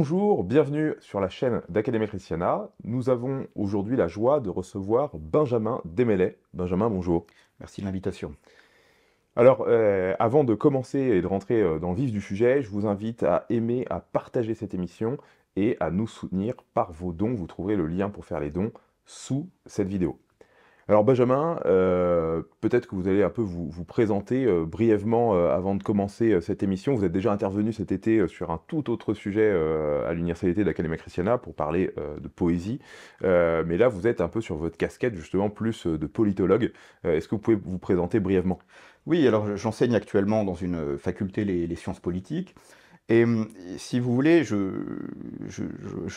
Bonjour, bienvenue sur la chaîne d'Académie Christiana. Nous avons aujourd'hui la joie de recevoir Benjamin Demelay. Benjamin, bonjour. Merci de l'invitation. Alors, euh, avant de commencer et de rentrer euh, dans le vif du sujet, je vous invite à aimer, à partager cette émission et à nous soutenir par vos dons. Vous trouverez le lien pour faire les dons sous cette vidéo. Alors Benjamin, euh, peut-être que vous allez un peu vous, vous présenter euh, brièvement euh, avant de commencer cette émission. Vous êtes déjà intervenu cet été sur un tout autre sujet à l'université d'Académie Christiana pour parler de poésie. mais là, vous êtes un peu sur votre casquette justement plus de politologue. Est-ce que vous pouvez vous présenter brièvement Oui, alors j'enseigne actuellement dans une faculté les, sciences politiques. Et hum, si vous voulez, je,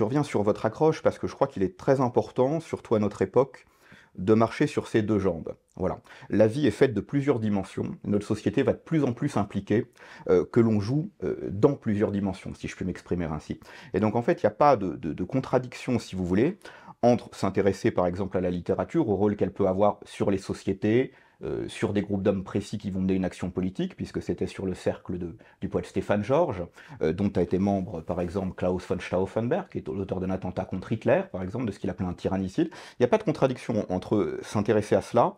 reviens sur votre accroche parce que je crois qu'il est très important, surtout à notre époque, de marcher sur ses deux jambes. Voilà. La vie est faite de plusieurs dimensions. Notre société va de plus en plus impliquer euh, que l'on joue euh, dans plusieurs dimensions, si je puis m'exprimer ainsi. Et donc en fait, il n'y a pas de contradiction, si vous voulez, entre s'intéresser par exemple à la littérature, au rôle qu'elle peut avoir sur les sociétés, euh, sur des groupes d'hommes précis qui vont mener une action politique, puisque c'était sur le cercle du poète Stéphane Georges, euh, dont a été membre par exemple Klaus von Stauffenberg, qui est l'auteur d'un attentat contre Hitler, par exemple, de ce qu'il appelait un tyrannicide. Il n'y a pas de contradiction entre s'intéresser à cela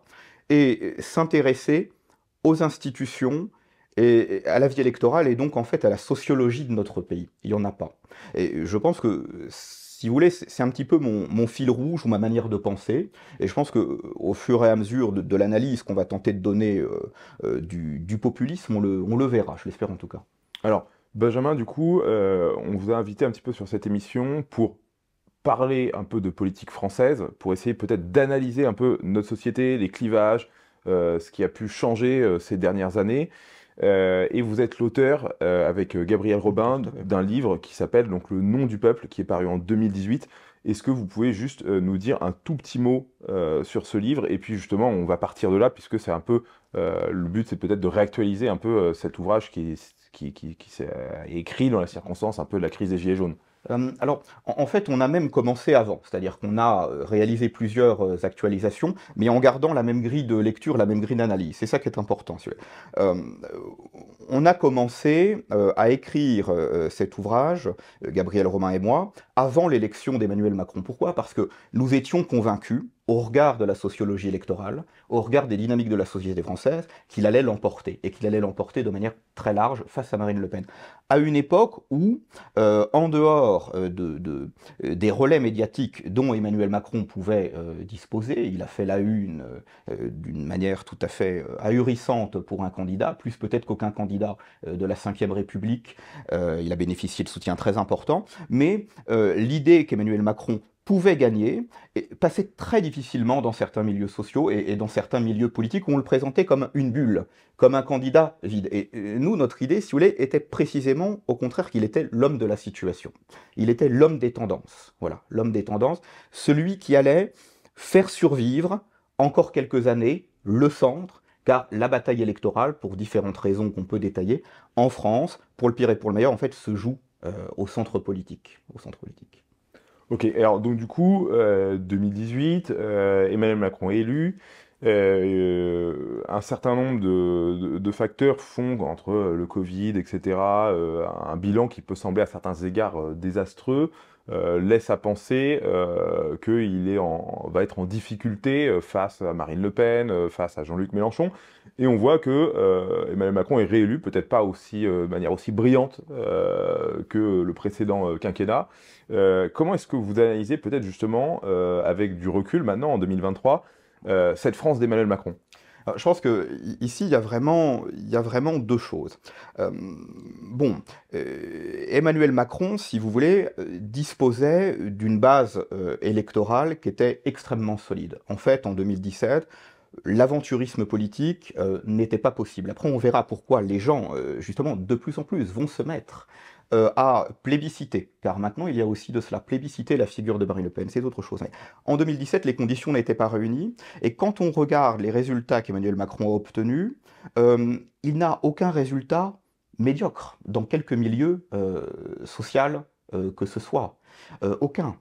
et s'intéresser aux institutions et à la vie électorale et donc en fait à la sociologie de notre pays. Il n'y en a pas. Et je pense que si vous voulez, c'est un petit peu mon, fil rouge ou ma manière de penser. Et je pense que euh, au fur et à mesure de, l'analyse qu'on va tenter de donner euh, euh, du, populisme, on le, verra, je l'espère en tout cas. Alors, Benjamin, du coup, on vous a invité un petit peu sur cette émission pour parler un peu de politique française, pour essayer peut-être d'analyser un peu notre société, les clivages, ce qui a pu changer ces dernières années. Euh, et vous êtes l'auteur, euh, avec euh, Gabriel Robin, d'un livre qui s'appelle donc Le nom du peuple, qui est paru en 2018. Est-ce que vous pouvez juste nous dire un tout petit mot sur ce livre Et puis justement, on va partir de là, puisque c'est un peu. le but, c'est peut-être de réactualiser un peu cet ouvrage qui, qui, s'est écrit dans la circonstance un peu de la crise des Gilets jaunes. Euh, alors, en, fait, on a même commencé avant, c'est-à-dire qu'on a euh, réalisé plusieurs euh, actualisations, mais en gardant la même grille de lecture, la même grille d'analyse. C'est ça qui est important. on a commencé à écrire cet ouvrage, Gabriel Romain et moi, avant l'élection d'Emmanuel Macron. Pourquoi Parce que nous étions convaincus au regard de la sociologie électorale, au regard des dynamiques de la société française, qu'il allait l'emporter, et qu'il allait l'emporter de manière très large face à Marine Le Pen. À une époque où, euh, en dehors euh, de, euh, des relais médiatiques dont Emmanuel Macron pouvait disposer, il a fait la une d'une manière tout à fait ahurissante pour un candidat, plus peut-être qu'aucun candidat de la Ve République, il a bénéficié de soutien très important, mais l'idée qu'Emmanuel Macron pouvait gagner, et passait très difficilement dans certains milieux sociaux et, dans certains milieux politiques où on le présentait comme une bulle, comme un candidat vide. Et, euh, nous, notre idée, si vous voulez, était précisément au contraire qu'il était l'homme de la situation. Il était l'homme des tendances. Voilà, l'homme des tendances, celui qui allait faire survivre encore quelques années le centre, car la bataille électorale, pour différentes raisons qu'on peut détailler, en France, pour le pire et pour le meilleur, en fait, se joue euh, au centre politique. Au centre politique. Ok, alors donc du coup, 2018, euh, euh, Emmanuel Macron est élu. Euh, euh, un certain nombre de, facteurs font entre le Covid, etc., un bilan qui peut sembler à certains égards désastreux, laisse à penser qu'il va être en difficulté face à Marine Le Pen, face à Jean-Luc Mélenchon, et on voit que Emmanuel Macron est réélu, peut-être pas aussi de manière aussi brillante que le précédent quinquennat. Euh, comment est-ce que vous analysez peut-être justement, euh, avec du recul maintenant en 2023, euh, cette France d'Emmanuel Macron je pense que ici il y a vraiment, il y a vraiment deux choses. bon, Emmanuel Macron, si vous voulez, disposait d'une base électorale qui était extrêmement solide. En fait, en 2017, l'aventurisme politique n'était pas possible. Après, on verra pourquoi les gens, justement, de plus en plus vont se mettre euh, à plébisciter, car maintenant il y a aussi de cela, plébisciter la figure de Marine Le Pen, c'est autre chose. Mais en 2017, les conditions n'étaient pas réunies, et quand on regarde les résultats qu'Emmanuel Macron a obtenus, euh, il n'a aucun résultat médiocre dans quelque milieu euh, social que ce soit. aucun.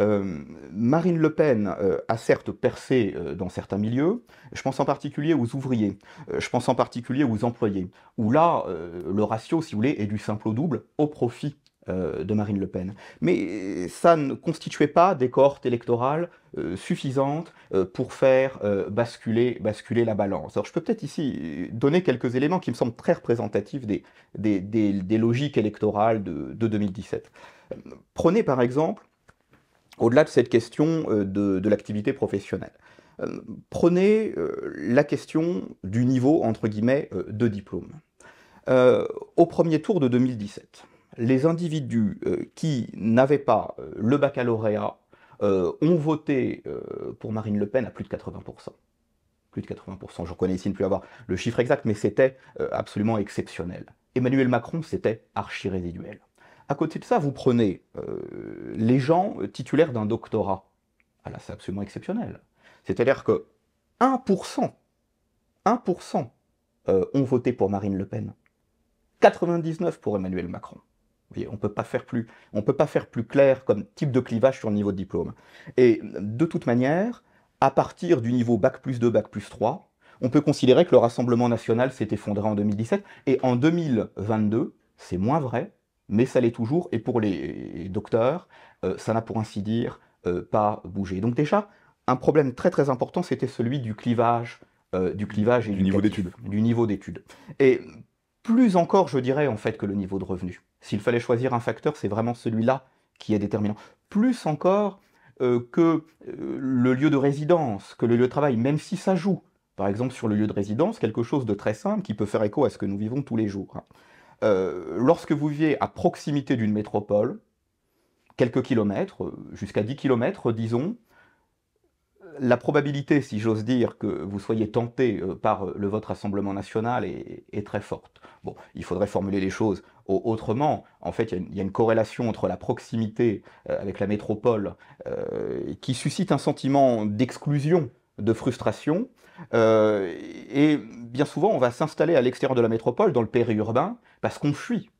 Euh, Marine Le Pen euh, a certes percé euh, dans certains milieux, je pense en particulier aux ouvriers, je pense en particulier aux employés, où là, le ratio, si vous voulez, est du simple au double au profit de Marine Le Pen. Mais ça ne constituait pas des cohortes électorales suffisantes pour faire basculer, basculer la balance. Alors je peux peut-être ici donner quelques éléments qui me semblent très représentatifs des, des, logiques électorales de 2017. Prenez par exemple au-delà de cette question euh, de, l'activité professionnelle. Euh, prenez euh, la question du niveau, entre guillemets, de diplôme. au premier tour de 2017, les individus qui n'avaient pas le baccalauréat ont voté pour Marine Le Pen à plus de 80%. Plus de 80%, je reconnais ici ne plus avoir le chiffre exact, mais c'était absolument exceptionnel. Emmanuel Macron, c'était archi-résiduel. À côté de ça, vous prenez euh, les gens euh, titulaires d'un doctorat. Ah là, c'est absolument exceptionnel. C'est-à-dire que 1%, 1% euh, ont voté pour Marine Le Pen. 99 pour Emmanuel Macron. Vous voyez, on ne peut pas faire plus, on peut pas faire plus clair comme type de clivage sur le niveau de diplôme. Et de toute manière, à partir du niveau bac plus 2, bac plus 3, on peut considérer que le Rassemblement national s'est effondré en 2017 et en 2022, c'est moins vrai, mais ça l'est toujours, et pour les docteurs, euh, ça n'a pour ainsi dire euh, pas bougé. Donc déjà, un problème très très important, c'était celui du clivage, euh, du clivage et du niveau d'études. Et plus encore, je dirais en fait que le niveau de revenu. S'il fallait choisir un facteur, c'est vraiment celui-là qui est déterminant. Plus encore que le lieu de résidence, que le lieu de travail, même si ça joue. Par exemple, sur le lieu de résidence, quelque chose de très simple qui peut faire écho à ce que nous vivons tous les jours. Hein. Euh, lorsque vous vivez à proximité d'une métropole, quelques kilomètres, jusqu'à 10 kilomètres, disons, la probabilité, si j'ose dire, que vous soyez tenté euh, par euh, le vote Rassemblement national est, très forte. Bon, il faudrait formuler les choses autrement. En fait, il y, a une corrélation entre la proximité avec la métropole qui suscite un sentiment d'exclusion, de frustration, euh, et bien souvent, on va s'installer à l'extérieur de la métropole, dans le périurbain, parce qu'on fuit.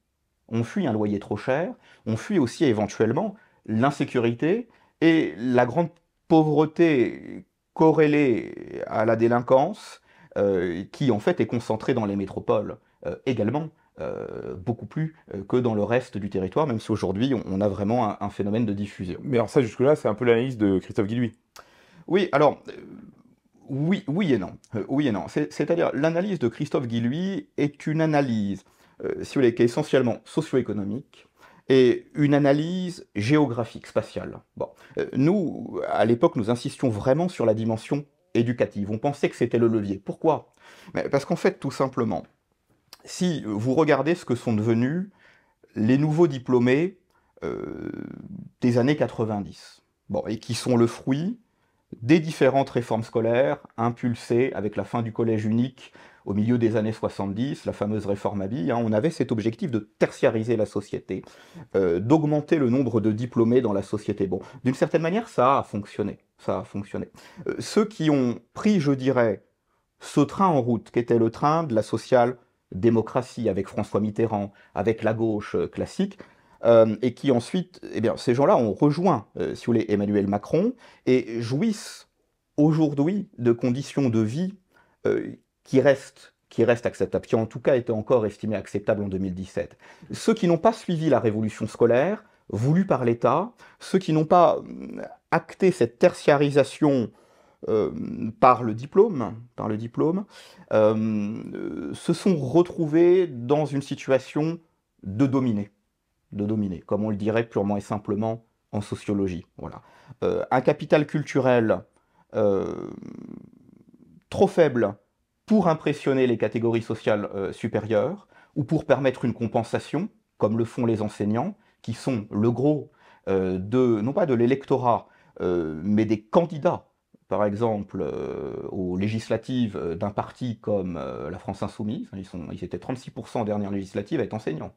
On fuit un loyer trop cher, on fuit aussi éventuellement l'insécurité et la grande pauvreté corrélée à la délinquance, euh, qui en fait est concentrée dans les métropoles euh, également. beaucoup plus que dans le reste du territoire, même si aujourd'hui on, a vraiment un, phénomène de diffusion. Mais alors ça jusque-là, c'est un peu l'analyse de Christophe Guilouy. Oui, alors oui, oui et non. Euh, oui et non. C'est-à-dire, l'analyse de Christophe Guilluy est une analyse, euh, si vous voulez, qui est essentiellement socio-économique et une analyse géographique, spatiale. Euh, nous, à l'époque, nous insistions vraiment sur la dimension éducative. On pensait que c'était le levier. Pourquoi Parce qu'en fait, tout simplement, si vous regardez ce que sont devenus les nouveaux diplômés des années 90, et qui sont le fruit des différentes réformes scolaires impulsées avec la fin du collège unique au milieu des années 70, la fameuse réforme à hein. on avait cet objectif de tertiariser la société, euh, d'augmenter le nombre de diplômés dans la société. Bon, d'une certaine manière, ça a fonctionné. Ça a fonctionné. Euh, ceux qui ont pris, je dirais, ce train en route, qui était le train de la sociale démocratie avec François Mitterrand, avec la gauche euh, classique, euh, et qui ensuite, eh bien, ces gens-là ont rejoint, euh, si vous voulez, Emmanuel Macron, et jouissent aujourd'hui de conditions de vie euh, qui restent qui acceptables, qui en tout cas étaient encore estimées acceptables en 2017. Ceux qui n'ont pas suivi la révolution scolaire, voulue par l'État, ceux qui n'ont pas mm, acté cette tertiarisation par le diplôme, par le diplôme se sont retrouvés dans une situation de dominé de dominer, comme on le dirait purement et simplement en sociologie. Voilà. Euh, un capital culturel euh, trop faible pour impressionner les catégories sociales euh, supérieures ou pour permettre une compensation, comme le font les enseignants, qui sont le gros de, non pas de l'électorat, mais des candidats par exemple aux législatives d'un parti comme la France Insoumise, hein, ils, ils étaient 36% en dernière législative à être enseignants.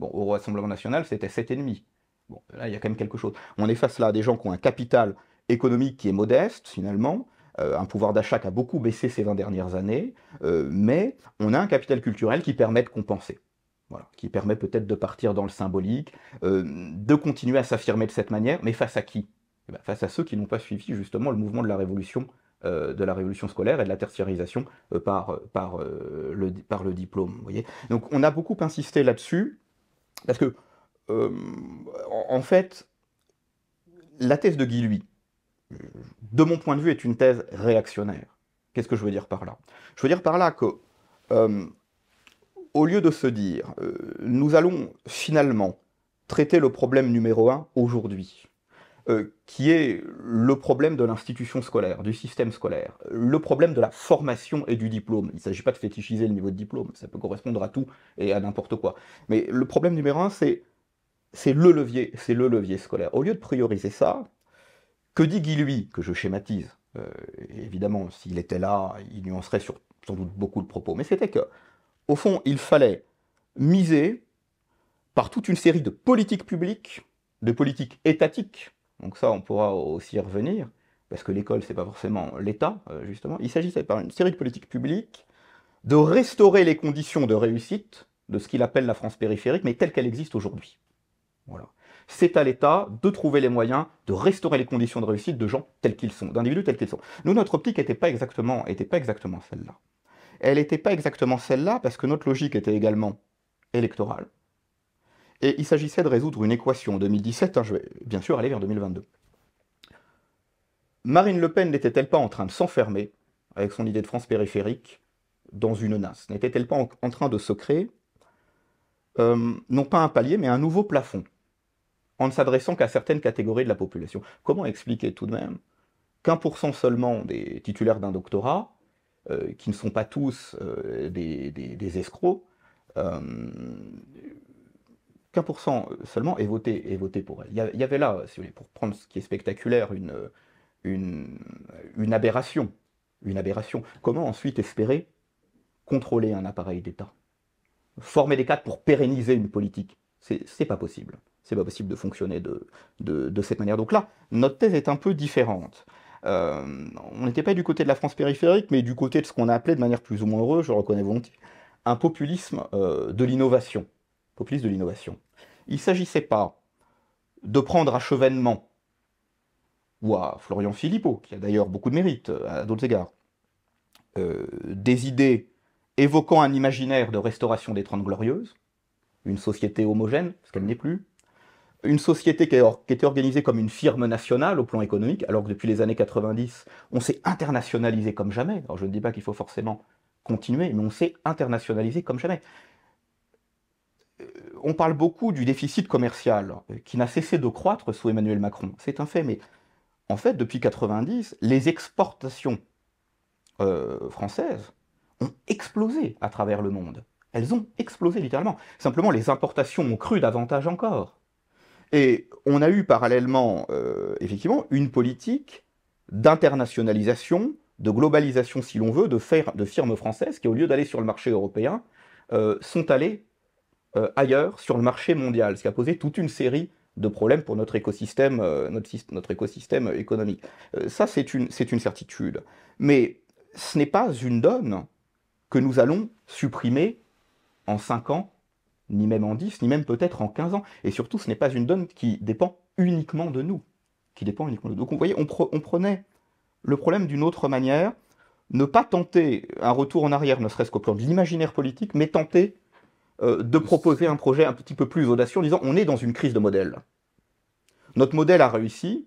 Bon, au Rassemblement national, c'était 7,5. Bon, là, il y a quand même quelque chose. On est face là à des gens qui ont un capital économique qui est modeste, finalement, euh, un pouvoir d'achat qui a beaucoup baissé ces 20 dernières années, euh, mais on a un capital culturel qui permet de compenser. Voilà, qui permet peut-être de partir dans le symbolique, euh, de continuer à s'affirmer de cette manière, mais face à qui eh ben, Face à ceux qui n'ont pas suivi justement le mouvement de la révolution de la révolution scolaire et de la tertiarisation par, par, le, par le diplôme. Vous voyez Donc on a beaucoup insisté là-dessus, parce que, euh, en fait, la thèse de Guy Lui, de mon point de vue, est une thèse réactionnaire. Qu'est-ce que je veux dire par là Je veux dire par là que, euh, au lieu de se dire, euh, nous allons finalement traiter le problème numéro un aujourd'hui, euh, qui est le problème de l'institution scolaire, du système scolaire, le problème de la formation et du diplôme. Il ne s'agit pas de fétichiser le niveau de diplôme, ça peut correspondre à tout et à n'importe quoi. Mais le problème numéro un, c'est c'est le levier, c'est le levier scolaire. Au lieu de prioriser ça, que dit Guy Lui, que je schématise euh, Évidemment, s'il était là, il nuancerait sur sans doute beaucoup de propos, mais c'était que, au fond, il fallait miser par toute une série de politiques publiques, de politiques étatiques, donc ça, on pourra aussi y revenir, parce que l'école, n'est pas forcément l'État, euh, justement. Il s'agissait par une série de politiques publiques de restaurer les conditions de réussite de ce qu'il appelle la France périphérique, mais telle qu'elle existe aujourd'hui. Voilà. C'est à l'État de trouver les moyens de restaurer les conditions de réussite de gens tels qu'ils sont, d'individus tels qu'ils sont. Nous, notre optique n'était pas exactement celle-là. Elle n'était pas exactement celle-là parce que notre logique était également électorale. Et il s'agissait de résoudre une équation en hein, 2017, je vais bien sûr aller vers 2022. Marine Le Pen n'était-elle pas en train de s'enfermer avec son idée de France périphérique dans une nasse N'était-elle pas en, train de se créer, euh, non pas un palier, mais un nouveau plafond, en ne s'adressant qu'à certaines catégories de la population Comment expliquer tout de même qu'un pour cent seulement des titulaires d'un doctorat, euh, qui ne sont pas tous euh, des, escrocs, 15% seulement et voté, voté pour elle. Il y avait là, si vous voulez, pour prendre ce qui est spectaculaire, une, aberration. Une aberration. Comment ensuite espérer contrôler un appareil d'État Former des cadres pour pérenniser une politique C'est pas possible. C'est pas possible de fonctionner de, cette manière. Donc là, notre thèse est un peu différente. Euh, on n'était pas du côté de la France périphérique, mais du côté de ce qu'on a appelé de manière plus ou moins heureuse, je reconnais volontiers, un populisme euh, de l'innovation. Populisme de l'innovation il ne s'agissait pas de prendre à Chevènement ou à Florian Philippot, qui a d'ailleurs beaucoup de mérite euh, à d'autres égards, euh, des idées évoquant un imaginaire de restauration des Trente Glorieuses, une société homogène, ce qu'elle n'est plus, une société qui, qui, était organisée comme une firme nationale au plan économique, alors que depuis les années 90, on s'est internationalisé comme jamais. Alors je ne dis pas qu'il faut forcément continuer, mais on s'est internationalisé comme jamais. Euh, on parle beaucoup du déficit commercial euh, qui n'a cessé de croître sous Emmanuel Macron. C'est un fait, mais en fait, depuis 1990, les exportations euh, françaises ont explosé à travers le monde. Elles ont explosé littéralement. Simplement, les importations ont cru davantage encore. Et on a eu parallèlement, effectivement, une politique d'internationalisation, de globalisation, si l'on veut, de, faire, de firmes françaises qui, au lieu d'aller sur le marché européen, sont allées euh, ailleurs sur le marché mondial, ce qui a posé toute une série de problèmes pour notre écosystème, euh, notre, écosystème euh, économique. ça, c'est une, une, certitude. Mais ce n'est pas une donne que nous allons supprimer en 5 ans, ni même en 10, ni même peut-être en 15 ans. Et surtout, ce n'est pas une donne qui dépend uniquement de nous. Qui dépend uniquement de Donc, vous voyez, on, on prenait le problème d'une autre manière, ne pas tenter un retour en arrière, ne serait-ce qu'au plan de l'imaginaire politique, mais tenter euh, de proposer un projet un petit peu plus audacieux en disant on est dans une crise de modèle. Notre modèle a réussi.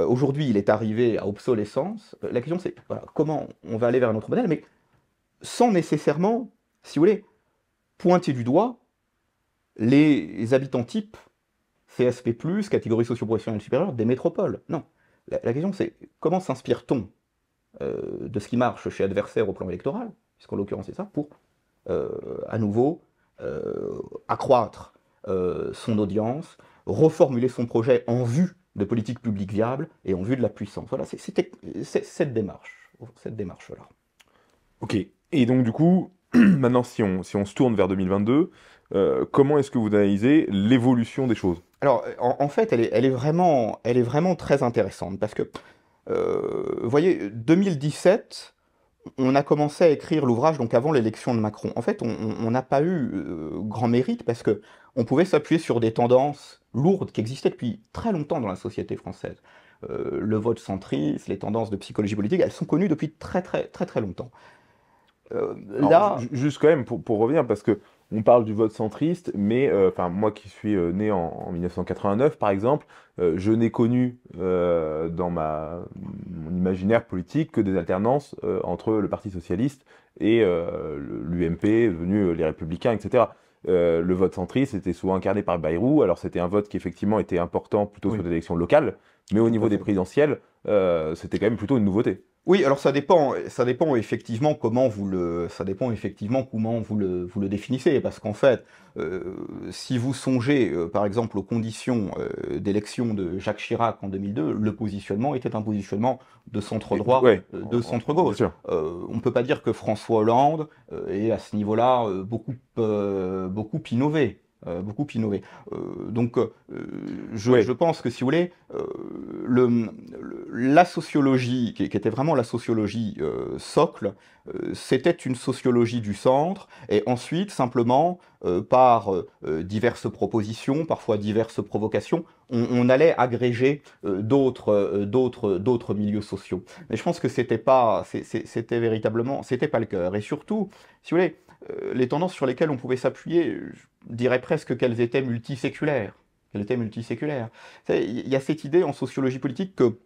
Euh, aujourd'hui, il est arrivé à obsolescence. Euh, la question, c'est comment on va aller vers un autre modèle, mais sans nécessairement, si vous voulez, pointer du doigt les, habitants types CSP, catégorie socio-professionnelle supérieure des métropoles. Non. La, question, c'est comment s'inspire-t-on de ce qui marche chez adversaires au plan électoral, puisqu'en l'occurrence c'est ça, pour euh, à nouveau, euh, accroître euh, son audience, reformuler son projet en vue de politiques publiques viables et en vue de la puissance. Voilà, c'était cette démarche, cette démarche-là. Ok. Et donc du coup, maintenant, si on, si on se tourne vers 2022, comment est-ce que vous analysez l'évolution des choses Alors, en, fait, elle est, vraiment, elle est vraiment très intéressante parce que, vous voyez, 2017, on a commencé à écrire l'ouvrage donc avant l'élection de Macron. En fait, on n'a pas eu euh, grand mérite parce que on pouvait s'appuyer sur des tendances lourdes qui existaient depuis très longtemps dans la société française. Euh, le vote centriste, les tendances de psychologie politique, elles sont connues depuis très très très très longtemps. Euh, là, juste quand même pour revenir parce que on parle du vote centriste, mais euh, enfin moi qui suis euh, né en, 1989 par exemple, euh, je n'ai connu dans ma, mon imaginaire politique que des alternances entre le Parti socialiste et l'UMP, venu les Républicains, etc. le vote centriste était souvent incarné par Bayrou, alors c'était un vote qui effectivement était important plutôt sur les élections locales, mais au niveau des présidentielles, c'était quand même plutôt une nouveauté. Oui, alors ça dépend, ça dépend effectivement comment vous le, ça dépend effectivement comment vous le, vous le définissez, parce qu'en fait, euh, si vous songez euh, par exemple aux conditions euh, d'élection de Jacques Chirac en 2002, le positionnement était un positionnement de centre droit, de centre gauche. on ne peut pas dire que François Hollande est à ce niveau-là beaucoup, beaucoup innové. Euh, beaucoup innové. Euh, donc, euh, je, je, pense que si vous voulez, la sociologie, qui, était vraiment la sociologie socle, c'était une sociologie du centre, et ensuite, simplement, par diverses propositions, parfois diverses provocations, on, allait agréger d'autres, d'autres, d'autres milieux sociaux. Mais je pense que c'était pas, c'était véritablement, c'était pas le cœur. Et surtout, si vous voulez, euh, les tendances sur lesquelles on pouvait s'appuyer, je dirais presque qu'elles étaient multiséculaires. Qu'elles étaient multiséculaires. Il y a cette idée en sociologie politique que,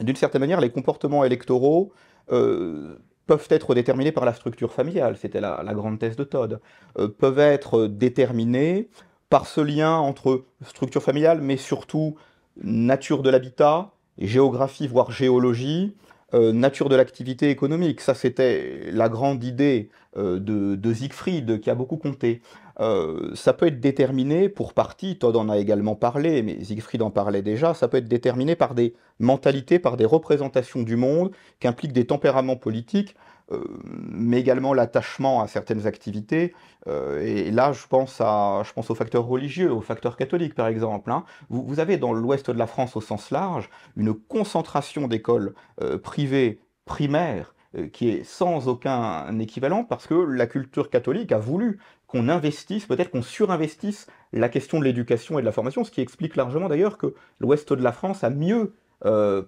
d'une certaine manière, les comportements électoraux euh, peuvent être déterminés par la structure familiale, c'était la, grande thèse de Todd, euh, peuvent être déterminés par ce lien entre structure familiale, mais surtout nature de l'habitat, géographie, voire géologie, euh, nature de l'activité économique. Ça, c'était la grande idée euh, de, Siegfried qui a beaucoup compté. Euh, ça peut être déterminé pour partie, Todd en a également parlé, mais Siegfried en parlait déjà, ça peut être déterminé par des mentalités, par des représentations du monde qui impliquent des tempéraments politiques. Euh, mais également l'attachement à certaines activités. Euh, et là, je pense, je pense aux facteurs religieux, aux facteurs catholiques, par exemple. Hein. Vous, avez dans l'ouest de la France, au sens large, une concentration d'écoles euh, privées primaires qui est sans aucun équivalent parce que la culture catholique a voulu qu'on investisse, peut-être qu'on surinvestisse la question de l'éducation et de la formation, ce qui explique largement d'ailleurs que l'ouest de la France a mieux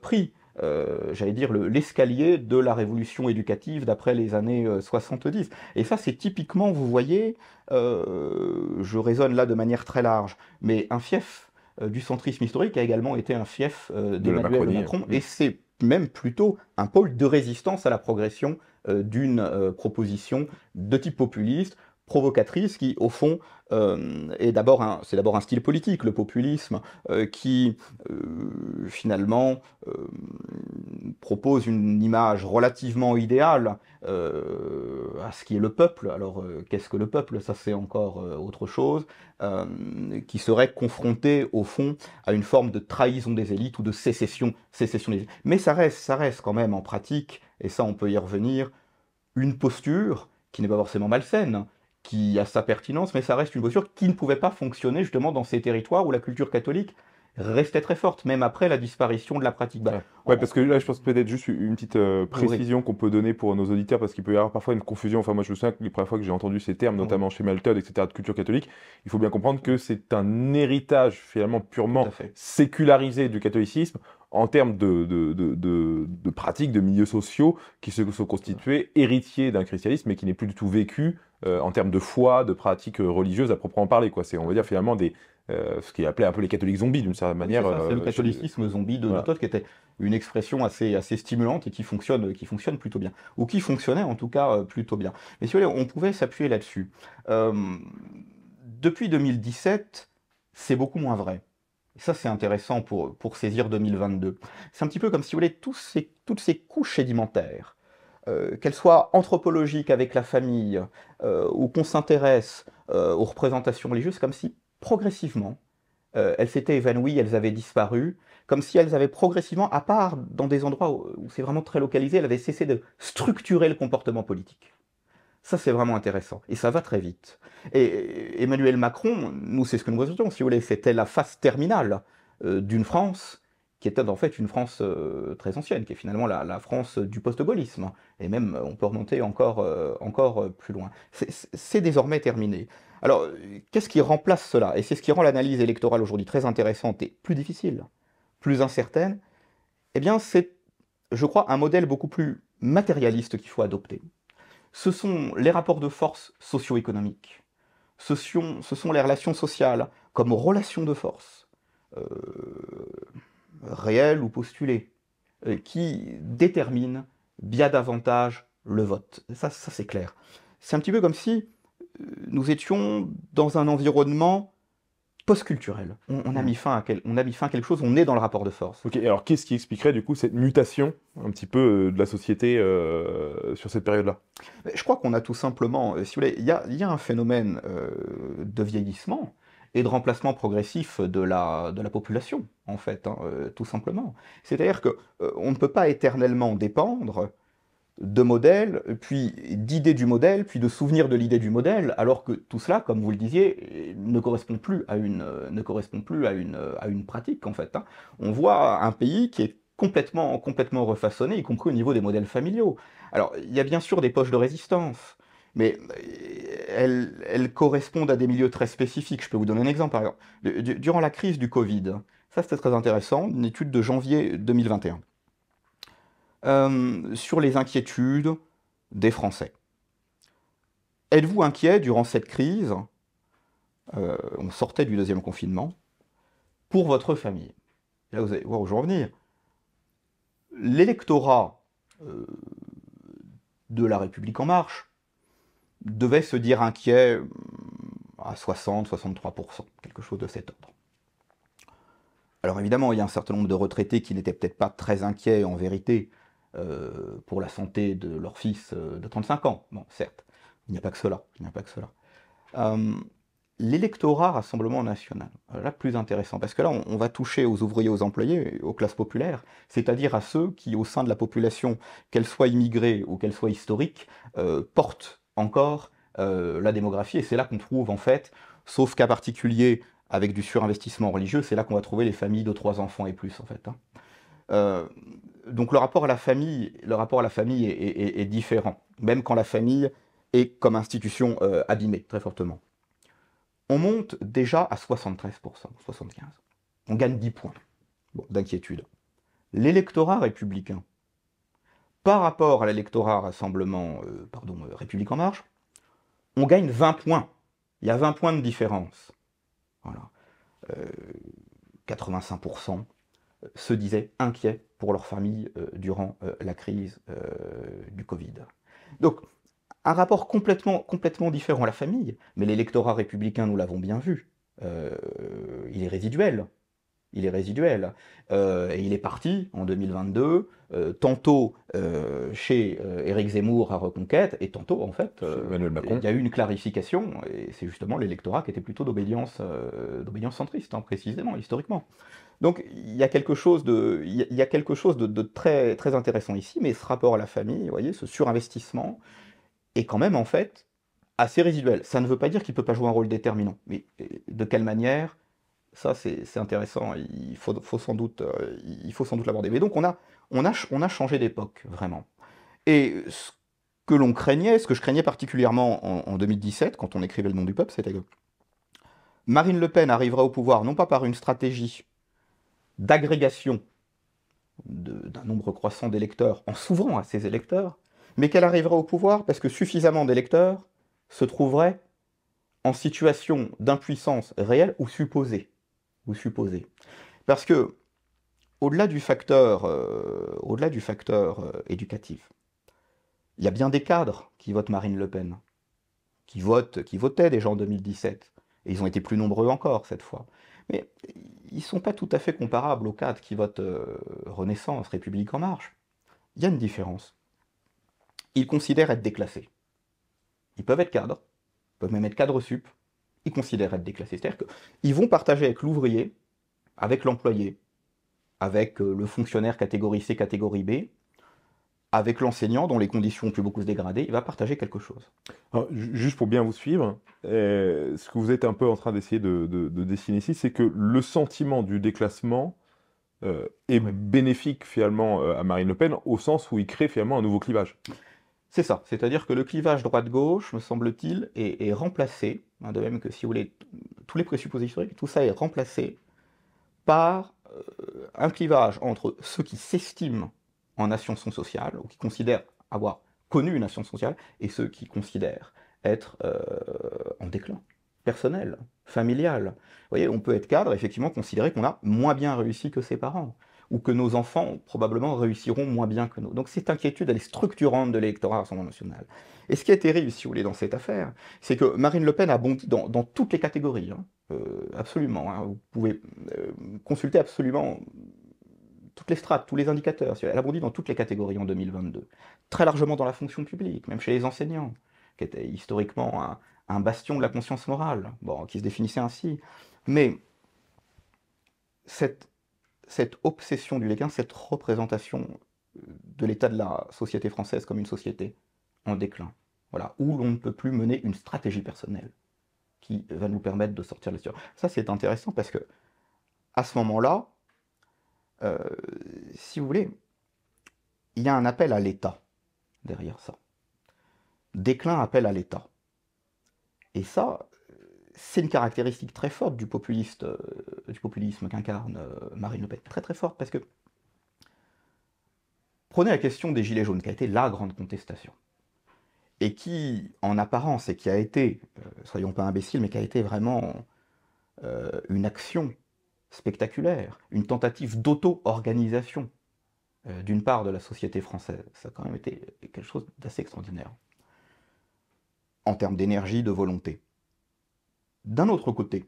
pris euh, j'allais dire, l'escalier de la révolution éducative d'après les années 70. Euh, et ça, c'est typiquement, vous voyez, euh, je raisonne là de manière très large, mais un fief du centrisme historique a également été un fief d'Emmanuel de Macron, et c'est même plutôt un pôle de résistance à la progression d'une proposition de type populiste provocatrice qui, au fond, euh, est d'abord c'est d'abord un style politique, le populisme, euh, qui euh, finalement propose une image relativement idéale à ce qui est le peuple. Alors qu'est-ce que le peuple Ça c'est encore autre chose, qui serait confronté au fond à une forme de trahison des élites ou de sécession, sécession des élites. Mais ça reste, ça reste quand même en pratique, et ça on peut y revenir, une posture qui n'est pas forcément malsaine, qui a sa pertinence, mais ça reste une voiture qui ne pouvait pas fonctionner justement dans ces territoires où la culture catholique restait très forte, même après la disparition de la pratique. Oui, ouais. parce que là, je pense peut-être juste une petite euh, précision qu'on peut donner pour nos auditeurs, parce qu'il peut y avoir parfois une confusion. Enfin, moi, je me souviens que les premières fois que j'ai entendu ces termes, notamment chez Malteud, etc., de culture catholique, il faut bien comprendre que c'est un héritage finalement purement sécularisé du catholicisme en termes de, de pratiques, de milieux sociaux qui se sont constitués héritiers d'un christianisme, mais qui n'est plus du tout vécu euh, en termes de foi, de pratiques euh, religieuses à proprement parler. Quoi. C'est, on va dire, finalement, des, euh, ce qui est appelé un peu les catholiques zombies, d'une certaine manière. c'est, le catholicisme zombie de voilà. qui était une expression assez, assez stimulante et qui fonctionne, qui fonctionne plutôt bien. Ou qui fonctionnait, en tout cas, plutôt bien. Mais si vous voulez, on pouvait s'appuyer là-dessus. depuis 2017, c'est beaucoup moins vrai. Et ça, c'est intéressant pour, pour saisir 2022. C'est un petit peu comme si vous voulez ces, toutes ces couches sédimentaires qu'elles euh, qu'elle soit anthropologique avec la famille, euh, ou qu'on s'intéresse euh, aux représentations religieuses, comme si progressivement, elles s'étaient évanouies, elles avaient disparu, comme si elles avaient progressivement, à part dans des endroits où c'est vraiment très localisé, elles avaient cessé de structurer le comportement politique. Ça, c'est vraiment intéressant. Et ça va très vite. Et Emmanuel Macron, nous, c'est ce que nous voyons si vous voulez, c'était la phase terminale d'une France qui était en fait une France euh, très ancienne, qui est finalement la, France du post-gaullisme. Et même, euh, on peut remonter encore, euh, encore plus loin. C'est désormais terminé. Alors, qu'est-ce qui remplace cela Et c'est ce qui rend l'analyse électorale aujourd'hui très intéressante et plus difficile, plus incertaine. Eh bien, c'est, je crois, un modèle beaucoup plus matérialiste qu'il faut adopter. Ce sont les rapports de force socio-économiques. Ce sont, ce sont les relations sociales comme relations de force. Euh réel ou postulé, euh, qui détermine bien davantage le vote. Ça, ça c'est clair. C'est un petit peu comme si euh, nous étions dans un environnement post-culturel. On, a hmm. mis fin à on a mis fin à quelque chose, on est dans le rapport de force. Ok, alors qu'est-ce qui expliquerait du coup cette mutation un petit peu euh, de la société sur cette période-là Je crois qu'on a tout simplement, si vous voulez, il y, a, un phénomène de vieillissement et de remplacement progressif de la, de la population, en fait, hein, euh, tout simplement. C'est-à-dire qu'on euh, on ne peut pas éternellement dépendre de modèles, puis d'idées du modèle, puis de souvenirs de l'idée du modèle, alors que tout cela, comme vous le disiez, ne correspond plus à une, ne correspond plus à une, une pratique, en fait. Hein. On voit un pays qui est complètement, complètement refaçonné, y compris au niveau des modèles familiaux. Alors, il y a bien sûr des poches de résistance, mais euh, elles, correspondent à des milieux très spécifiques. Je peux vous donner un exemple, par exemple. durant la crise du Covid, ça c'était très intéressant, une étude de janvier 2021, euh, sur les inquiétudes des Français. Êtes-vous inquiet durant cette crise euh, On sortait du deuxième confinement, pour votre famille. là, vous allez voir où je vais en venir. L'électorat de la République en marche devait se dire inquiet mm, à 60-63%, quelque chose de cet ordre. Alors évidemment, il y a un certain nombre de retraités qui n'étaient peut-être pas très inquiets en vérité euh, pour la santé de leur fils euh, de 35 ans. Bon, certes, il n'y a pas que cela. Il n'y a pas que cela. Euh, l'électorat Rassemblement National, là plus intéressant, parce que là on, va toucher aux ouvriers, aux employés, aux classes populaires, c'est-à-dire à ceux qui, au sein de la population, qu'elle soit immigrée ou qu'elle soit historique, portent encore euh, la démographie, et c'est là qu'on trouve en fait, sauf cas particulier avec du surinvestissement religieux, c'est là qu'on va trouver les familles de trois enfants et plus en fait. Hein. Euh, donc le rapport à la famille, le rapport à la famille est, différent, même quand la famille est comme institution euh, abîmée très fortement. On monte déjà à 73%, 75%. On gagne 10 points d'inquiétude. L'électorat républicain, par rapport à l'électorat Rassemblement, euh, pardon, euh, République En Marche, on gagne 20 points. Il y a 20 points de différence. 85% euh, se disaient inquiets pour leur famille durant la crise du Covid. Donc, un rapport complètement, complètement différent à la famille, mais l'électorat républicain, nous l'avons bien vu, il est résiduel il est résiduel. Euh, et il est parti en 2022, euh, tantôt euh, chez Éric Zemmour à Reconquête, et tantôt, en fait, il y a eu une clarification, et c'est justement l'électorat qui était plutôt d'obédience centriste, hein, précisément, historiquement. Donc il y a quelque chose de, il y a quelque chose de, très, très intéressant ici, mais ce rapport à la famille, voyez, ce surinvestissement, est quand même, en fait, assez résiduel. Ça ne veut pas dire qu'il ne peut pas jouer un rôle déterminant, mais de quelle manière ça, c'est intéressant. Euh, il faut, sans doute, l'aborder. Mais donc, on a, changé d'époque, vraiment. Et ce que l'on craignait, ce que je craignais particulièrement en, 2017, quand on écrivait le nom du peuple, c'était que Marine Le Pen arrivera au pouvoir non pas par une stratégie d'agrégation d'un nombre croissant d'électeurs en s'ouvrant à ses électeurs, mais qu'elle arrivera au pouvoir parce que suffisamment d'électeurs se trouveraient en situation d'impuissance réelle ou supposée vous supposez. Parce que, au-delà du facteur, euh, au-delà du facteur euh, éducatif, il y a bien des cadres qui votent Marine Le Pen, qui, votent, qui votaient déjà en 2017, et ils ont été plus nombreux encore cette fois. Mais ils ne sont pas tout à fait comparables aux cadres qui votent euh, Renaissance, République en marche. Il y a une différence. Ils considèrent être déclassés. Ils peuvent être cadres, peuvent même être cadres sup, ils considèrent être déclassés, c'est-à-dire qu'ils vont partager avec l'ouvrier, avec l'employé, avec euh, le fonctionnaire catégorie C, catégorie B, avec l'enseignant, dont les conditions ont pu beaucoup se dégrader, il va partager quelque chose. juste pour bien vous suivre, euh, ce que vous êtes un peu en train d'essayer de, dessiner ici, c'est que le sentiment du déclassement euh, est bénéfique finalement à Marine Le Pen, au sens où il crée finalement un nouveau clivage. C'est ça, c'est-à-dire que le clivage droite-gauche, me semble-t-il, est, remplacé, hein, de même que si vous voulez, tous les présupposés historiques, tout ça est remplacé par euh, un clivage entre ceux qui s'estiment en ascension sociale, ou qui considèrent avoir connu une nation sociale, et ceux qui considèrent être euh, en déclin personnel, familial. Vous voyez, on peut être cadre, effectivement, considérer qu'on a moins bien réussi que ses parents ou que nos enfants probablement réussiront moins bien que nous. Donc cette inquiétude, elle est structurante de l'électorat Rassemblement national. Et ce qui a été réussi, si vous voulez, dans cette affaire, c'est que Marine Le Pen a bondi dans, dans toutes les catégories, hein, euh, absolument. Hein. Vous pouvez euh, consulter absolument toutes les strates, tous les indicateurs. Elle a bondi dans toutes les catégories en 2022. Très largement dans la fonction publique, même chez les enseignants, qui étaient historiquement un, un bastion de la conscience morale, bon, qui se définissait ainsi. Mais cette cette obsession du Léguin, cette représentation euh, de l'état de la société française comme une société en déclin, voilà, où l'on ne peut plus mener une stratégie personnelle qui va nous permettre de sortir de la Ça, c'est intéressant parce que à ce moment-là, euh, si vous voulez, il y a un appel à l'État derrière ça. Déclin appel à l'État. Et ça, c'est une caractéristique très forte du, euh, populisme qu'incarne euh, Marine Le Pen. Très très forte parce que prenez la question des Gilets jaunes, qui a été la grande contestation, et qui, en apparence, et qui a été, euh, soyons pas imbéciles, mais qui a été vraiment une action spectaculaire, une tentative d'auto-organisation d'une part de la société française. Ça a quand même été quelque chose d'assez extraordinaire en termes d'énergie, de volonté. D'un autre côté,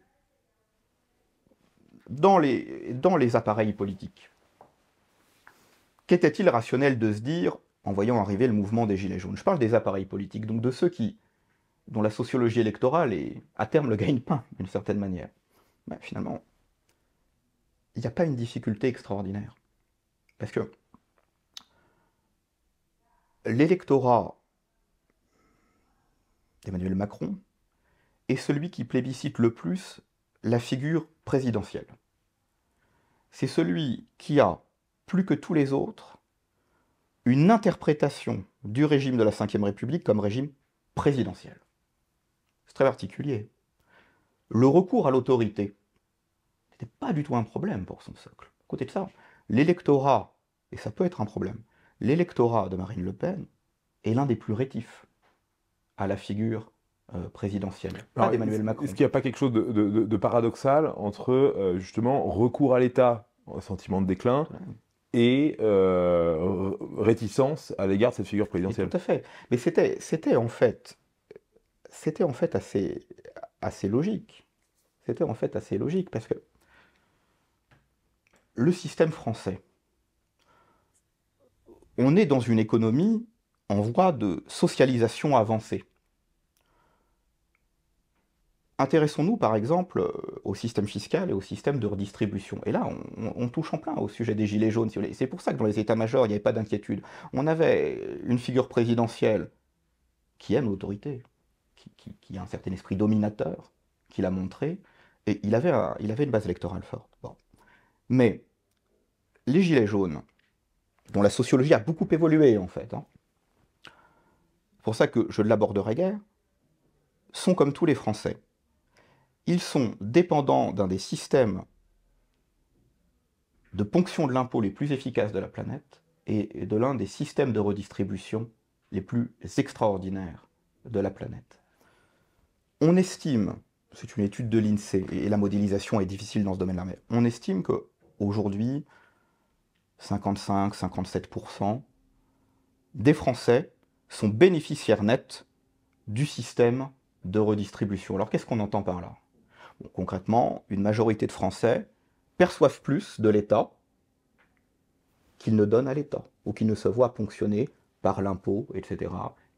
dans les, appareils politiques, qu'était-il rationnel de se dire en voyant arriver le mouvement des Gilets jaunes Je parle des appareils politiques, donc de ceux qui, dont la sociologie électorale est à terme le gagne-pain, d'une certaine manière. Mais finalement, il n'y a pas une difficulté extraordinaire. Parce que l'électorat d'Emmanuel Macron est celui qui plébiscite le plus la figure présidentielle. C'est celui qui a, plus que tous les autres, une interprétation du régime de la Ve République comme régime présidentiel. C'est très particulier. Le recours à l'autorité n'était pas du tout un problème pour son socle. À côté de ça, l'électorat, et ça peut être un problème, l'électorat de Marine Le Pen est l'un des plus rétifs à la figure euh, présidentielle, d'Emmanuel Macron. Est-ce qu'il n'y a pas quelque chose de, paradoxal entre euh, justement recours à l'État, sentiment de déclin, et euh, réticence à l'égard de cette figure présidentielle Tout à fait. Mais c'était, c'était en fait, c'était en fait assez, assez logique. C'était en fait assez logique parce que le système français, on est dans une économie en voie de socialisation avancée. Intéressons-nous par exemple euh, au système fiscal et au système de redistribution. Et là, on, touche en plein au sujet des gilets jaunes. C'est pour ça que dans les états-majors, il n'y avait pas d'inquiétude. On avait une figure présidentielle qui aime l'autorité, qui, a un certain esprit dominateur, qui l'a montré, et il avait, une base électorale forte. Mais les gilets jaunes, dont la sociologie a beaucoup évolué en fait, hein, pour ça que je ne l'aborderai guère, sont comme tous les Français ils sont dépendants d'un des systèmes de ponction de l'impôt les plus efficaces de la planète et de l'un des systèmes de redistribution les plus extraordinaires de la planète. On estime, c'est une étude de l'INSEE, et la modélisation est difficile dans ce domaine-là, mais on estime qu'aujourd'hui, 55-57% des Français sont bénéficiaires nets du système de redistribution. Alors qu'est-ce qu'on entend par là concrètement, une majorité de Français perçoivent plus de l'État qu'ils ne donnent à l'État, ou qu'ils ne se voient ponctionner par l'impôt, etc.,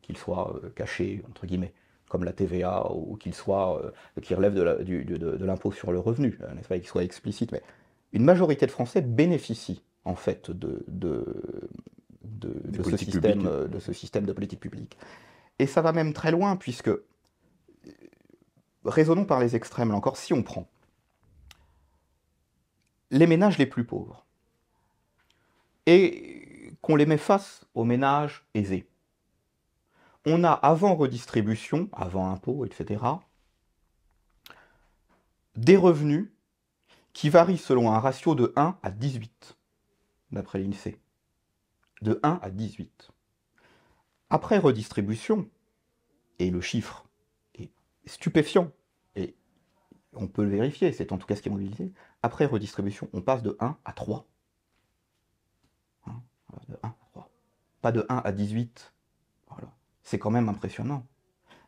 qu'ils soient euh, cachés, entre guillemets, comme la TVA, ou qu'ils soit... Euh, qui relèvent de l'impôt sur le revenu, euh, n'est-ce pas, qu'ils soient explicites, mais une majorité de Français bénéficie en fait, de, de, ce système, de ce système de politique publique. Et ça va même très loin, puisque raisonnons par les extrêmes, là encore, si on prend les ménages les plus pauvres et qu'on les met face aux ménages aisés, on a avant redistribution, avant impôt, etc., des revenus qui varient selon un ratio de 1 à 18, d'après l'INSEE. De 1 à 18. Après redistribution, et le chiffre stupéfiant, et on peut le vérifier, c'est en tout cas ce qui est mobilisé, après redistribution, on passe de 1 à 3. Hein, de 1 à 3. Pas de 1 à 18. Voilà. C'est quand même impressionnant.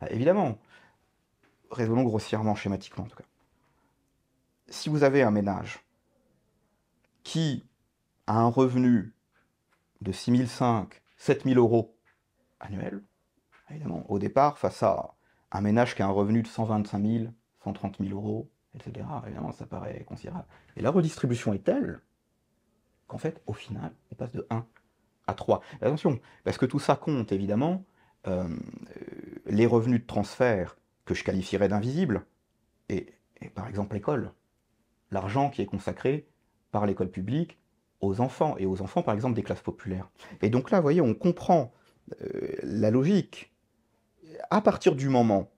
Ah, évidemment, résolons grossièrement, schématiquement en tout cas. Si vous avez un ménage qui a un revenu de 6 7 7000 euros annuel, évidemment, au départ, face à un ménage qui a un revenu de 125 000, 130 000 euros, etc., évidemment, ça paraît considérable. Et la redistribution est telle qu'en fait, au final, on passe de 1 à 3. attention, parce que tout ça compte, évidemment, euh, les revenus de transfert que je qualifierais d'invisibles, et, par exemple l'école. L'argent qui est consacré par l'école publique aux enfants, et aux enfants, par exemple, des classes populaires. Et donc là, vous voyez, on comprend euh, la logique à partir du moment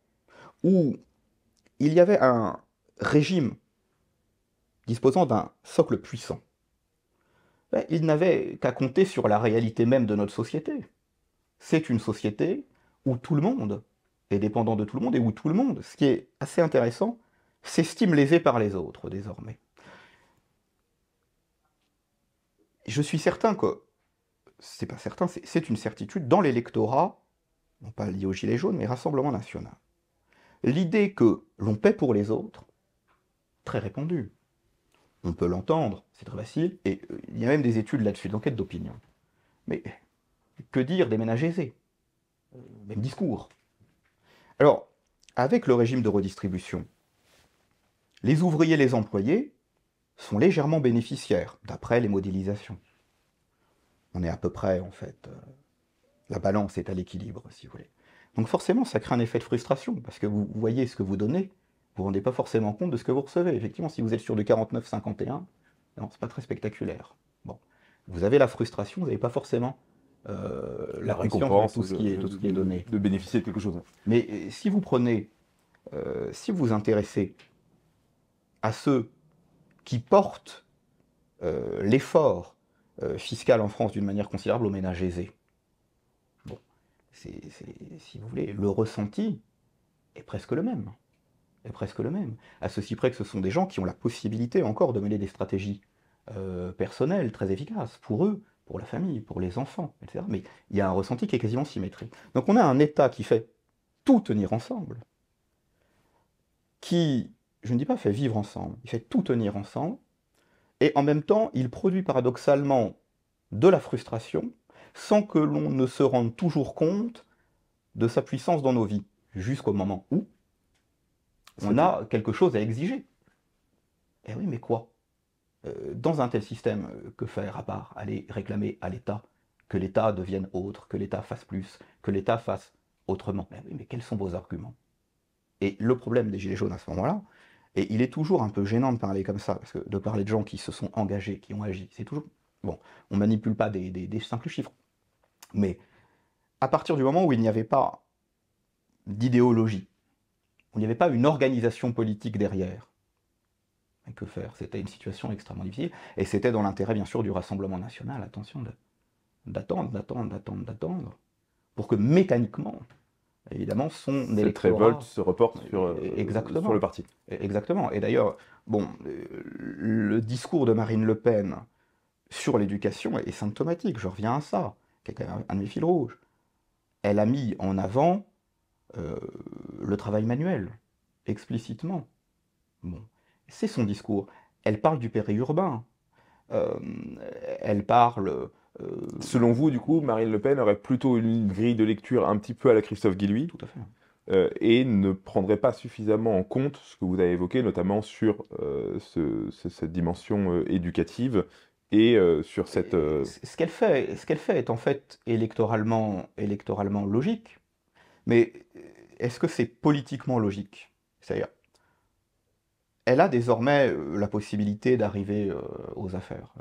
où il y avait un régime disposant d'un socle puissant, ben, il n'avait qu'à compter sur la réalité même de notre société. C'est une société où tout le monde est dépendant de tout le monde et où tout le monde, ce qui est assez intéressant, s'estime lésé par les autres désormais. Je suis certain que, c'est pas certain, c'est une certitude, dans l'électorat, non pas lié aux Gilets jaunes, mais Rassemblement national. L'idée que l'on paie pour les autres, très répandue. On peut l'entendre, c'est très facile, et euh, il y a même des études là-dessus, d'enquête d'opinion. Mais que dire des ménages aisés euh, Même discours. Alors, avec le régime de redistribution, les ouvriers et les employés sont légèrement bénéficiaires, d'après les modélisations. On est à peu près, en fait, euh, la balance est à l'équilibre, si vous voulez. Donc forcément, ça crée un effet de frustration, parce que vous voyez ce que vous donnez, vous ne vous rendez pas forcément compte de ce que vous recevez. Effectivement, si vous êtes sur du 49-51, non, c'est pas très spectaculaire. Bon. Vous avez la frustration, vous n'avez pas forcément euh, la, récompense, tout ce, qui est, tout qui est donné. De bénéficier de quelque chose. Mais euh, si vous prenez, euh, si vous vous intéressez à ceux qui portent l'effort fiscal en France d'une manière considérable aux ménages aisés, c'est, si vous voulez, le ressenti est presque le même. Est presque le même. À ceci près que ce sont des gens qui ont la possibilité encore de mener des stratégies euh, personnelles très efficaces pour eux, pour la famille, pour les enfants, etc. Mais il y a un ressenti qui est quasiment symétrique. Donc on a un État qui fait tout tenir ensemble, qui, je ne dis pas fait vivre ensemble, il fait tout tenir ensemble, et en même temps, il produit paradoxalement de la frustration, sans que l'on ne se rende toujours compte de sa puissance dans nos vies, jusqu'au moment où on a quelque chose à exiger. Eh oui, mais quoi euh, Dans un tel système, euh, que faire à part aller réclamer à l'État que l'État devienne autre, que l'État fasse plus, que l'État fasse autrement eh oui, mais quels sont vos arguments Et le problème des Gilets jaunes à ce moment-là, et il est toujours un peu gênant de parler comme ça, parce que de parler de gens qui se sont engagés, qui ont agi, c'est toujours... Bon, on manipule pas des simples chiffres, mais à partir du moment où il n'y avait pas d'idéologie, où il n'y avait pas une organisation politique derrière, que faire C'était une situation extrêmement difficile, et c'était dans l'intérêt bien sûr du Rassemblement national, attention, d'attendre, d'attendre, d'attendre, d'attendre, pour que mécaniquement, évidemment, son Cette révolte se reporte sur, euh, sur le parti. Exactement, et d'ailleurs, bon, le discours de Marine Le Pen sur l'éducation est symptomatique, je reviens à ça qui est un de mes fils elle a mis en avant euh, le travail manuel, explicitement. Bon, c'est son discours. Elle parle du périurbain. Euh, elle parle. Euh, Selon vous, du coup, Marine Le Pen aurait plutôt une grille de lecture un petit peu à la Christophe Guilluy. Tout à fait. et ne prendrait pas suffisamment en compte ce que vous avez évoqué, notamment sur cette dimension éducative et euh, sur cette. Euh, ce qu'elle fait, ce qu'elle fait est en fait électoralement, électoralement logique, mais euh, est-ce que c'est politiquement logique C'est-à-dire, elle a désormais la possibilité d'arriver aux affaires,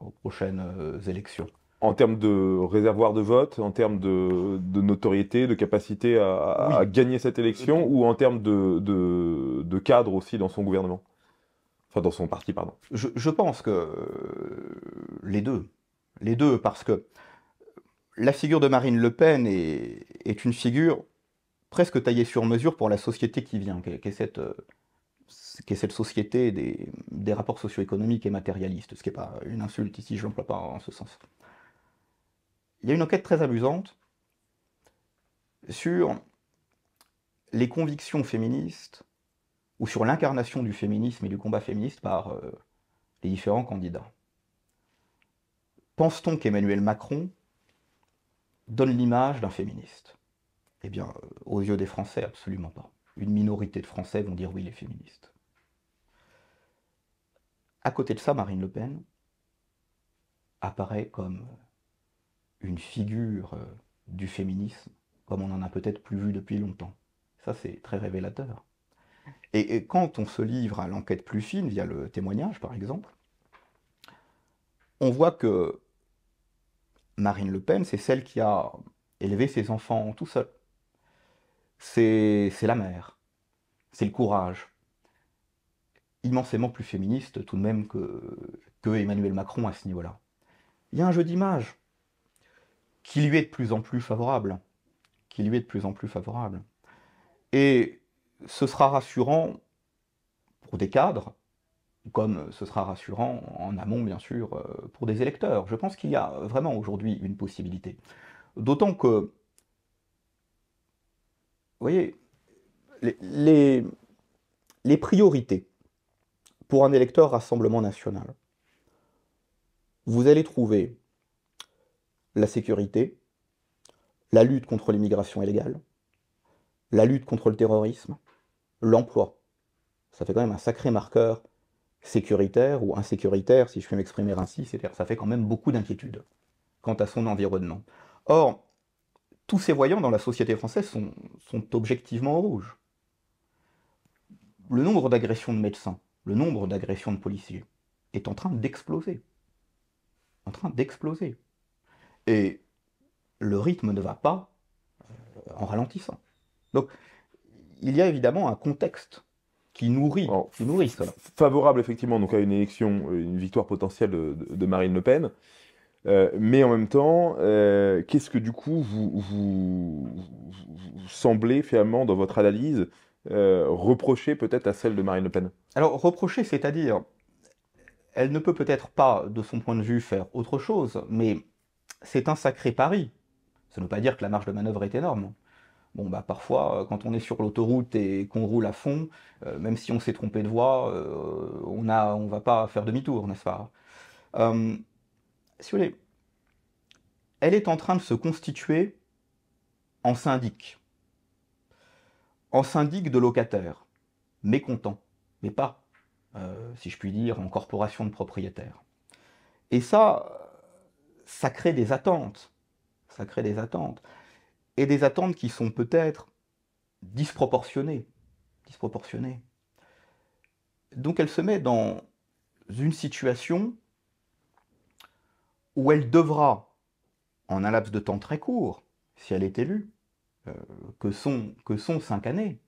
aux prochaines élections. En termes de réservoir de vote, en termes de, notoriété, de capacité à, gagner cette élection, ou en termes de cadre aussi dans son gouvernement enfin dans son parti, pardon. Je, pense que euh, les deux, les deux, parce que la figure de Marine Le Pen est, une figure presque taillée sur mesure pour la société qui vient, qui est, euh, cette, société des, des rapports socio-économiques et matérialistes, ce qui n'est pas une insulte ici, je ne l'emploie pas en ce sens. Il y a une enquête très amusante sur les convictions féministes ou sur l'incarnation du féminisme et du combat féministe par euh, les différents candidats. Pense-t-on qu'Emmanuel Macron donne l'image d'un féministe Eh bien, euh, aux yeux des Français, absolument pas. Une minorité de Français vont dire oui, les féministe. À côté de ça, Marine Le Pen apparaît comme une figure euh, du féminisme, comme on en a peut-être plus vu depuis longtemps. Ça, c'est très révélateur. Et, quand on se livre à l'enquête plus fine, via le témoignage par exemple, on voit que Marine Le Pen, c'est celle qui a élevé ses enfants tout seul. C'est la mère. C'est le courage. Immensément plus féministe tout de même que, que Emmanuel Macron à ce niveau-là. Il y a un jeu d'image qui lui est de plus en plus favorable. Qui lui est de plus en plus favorable. Et ce sera rassurant pour des cadres, comme ce sera rassurant en amont, bien sûr, euh, pour des électeurs. Je pense qu'il y a vraiment aujourd'hui une possibilité. D'autant que, vous voyez, les, les, priorités pour un électeur Rassemblement national, vous allez trouver la sécurité, la lutte contre l'immigration illégale, la lutte contre le terrorisme, l'emploi. Ça fait quand même un sacré marqueur sécuritaire ou insécuritaire, si je puis m'exprimer ainsi, c'est-à-dire ça fait quand même beaucoup d'inquiétude quant à son environnement. Or, tous ces voyants dans la société française sont, objectivement rouges. rouge. Le nombre d'agressions de médecins, le nombre d'agressions de policiers est en train d'exploser. En train d'exploser. Et le rythme ne va pas euh, en ralentissant. Donc, il y a évidemment un contexte qui nourrit, qui nourrit Favorable effectivement donc à une élection, euh, une victoire potentielle de, Marine Le Pen. Euh, mais en même temps, euh, qu'est-ce que du coup vous, semblez finalement dans votre analyse reprocher peut-être à celle de Marine Le Pen Alors reprocher, c'est-à-dire, elle ne peut peut-être pas, de son point de vue, faire autre chose, mais c'est un sacré pari. Ça ne veut pas dire que la marge de manœuvre est énorme. Bon, bah parfois, euh, quand on est sur l'autoroute et qu'on roule à fond, euh, même si on s'est trompé de voie, euh, on ne va pas faire demi-tour, n'est-ce pas Si vous voulez, elle est en train de se constituer en syndic. En syndic de locataires, mécontents, mais pas, si je puis dire, en corporation de propriétaires. Et ça, ça crée des attentes. Ça crée des attentes et des attentes qui sont peut-être disproportionnées. Donc elle se met dans une situation où elle devra, en un laps de temps très court, si elle est élue, euh, que, sont, que sont cinq années,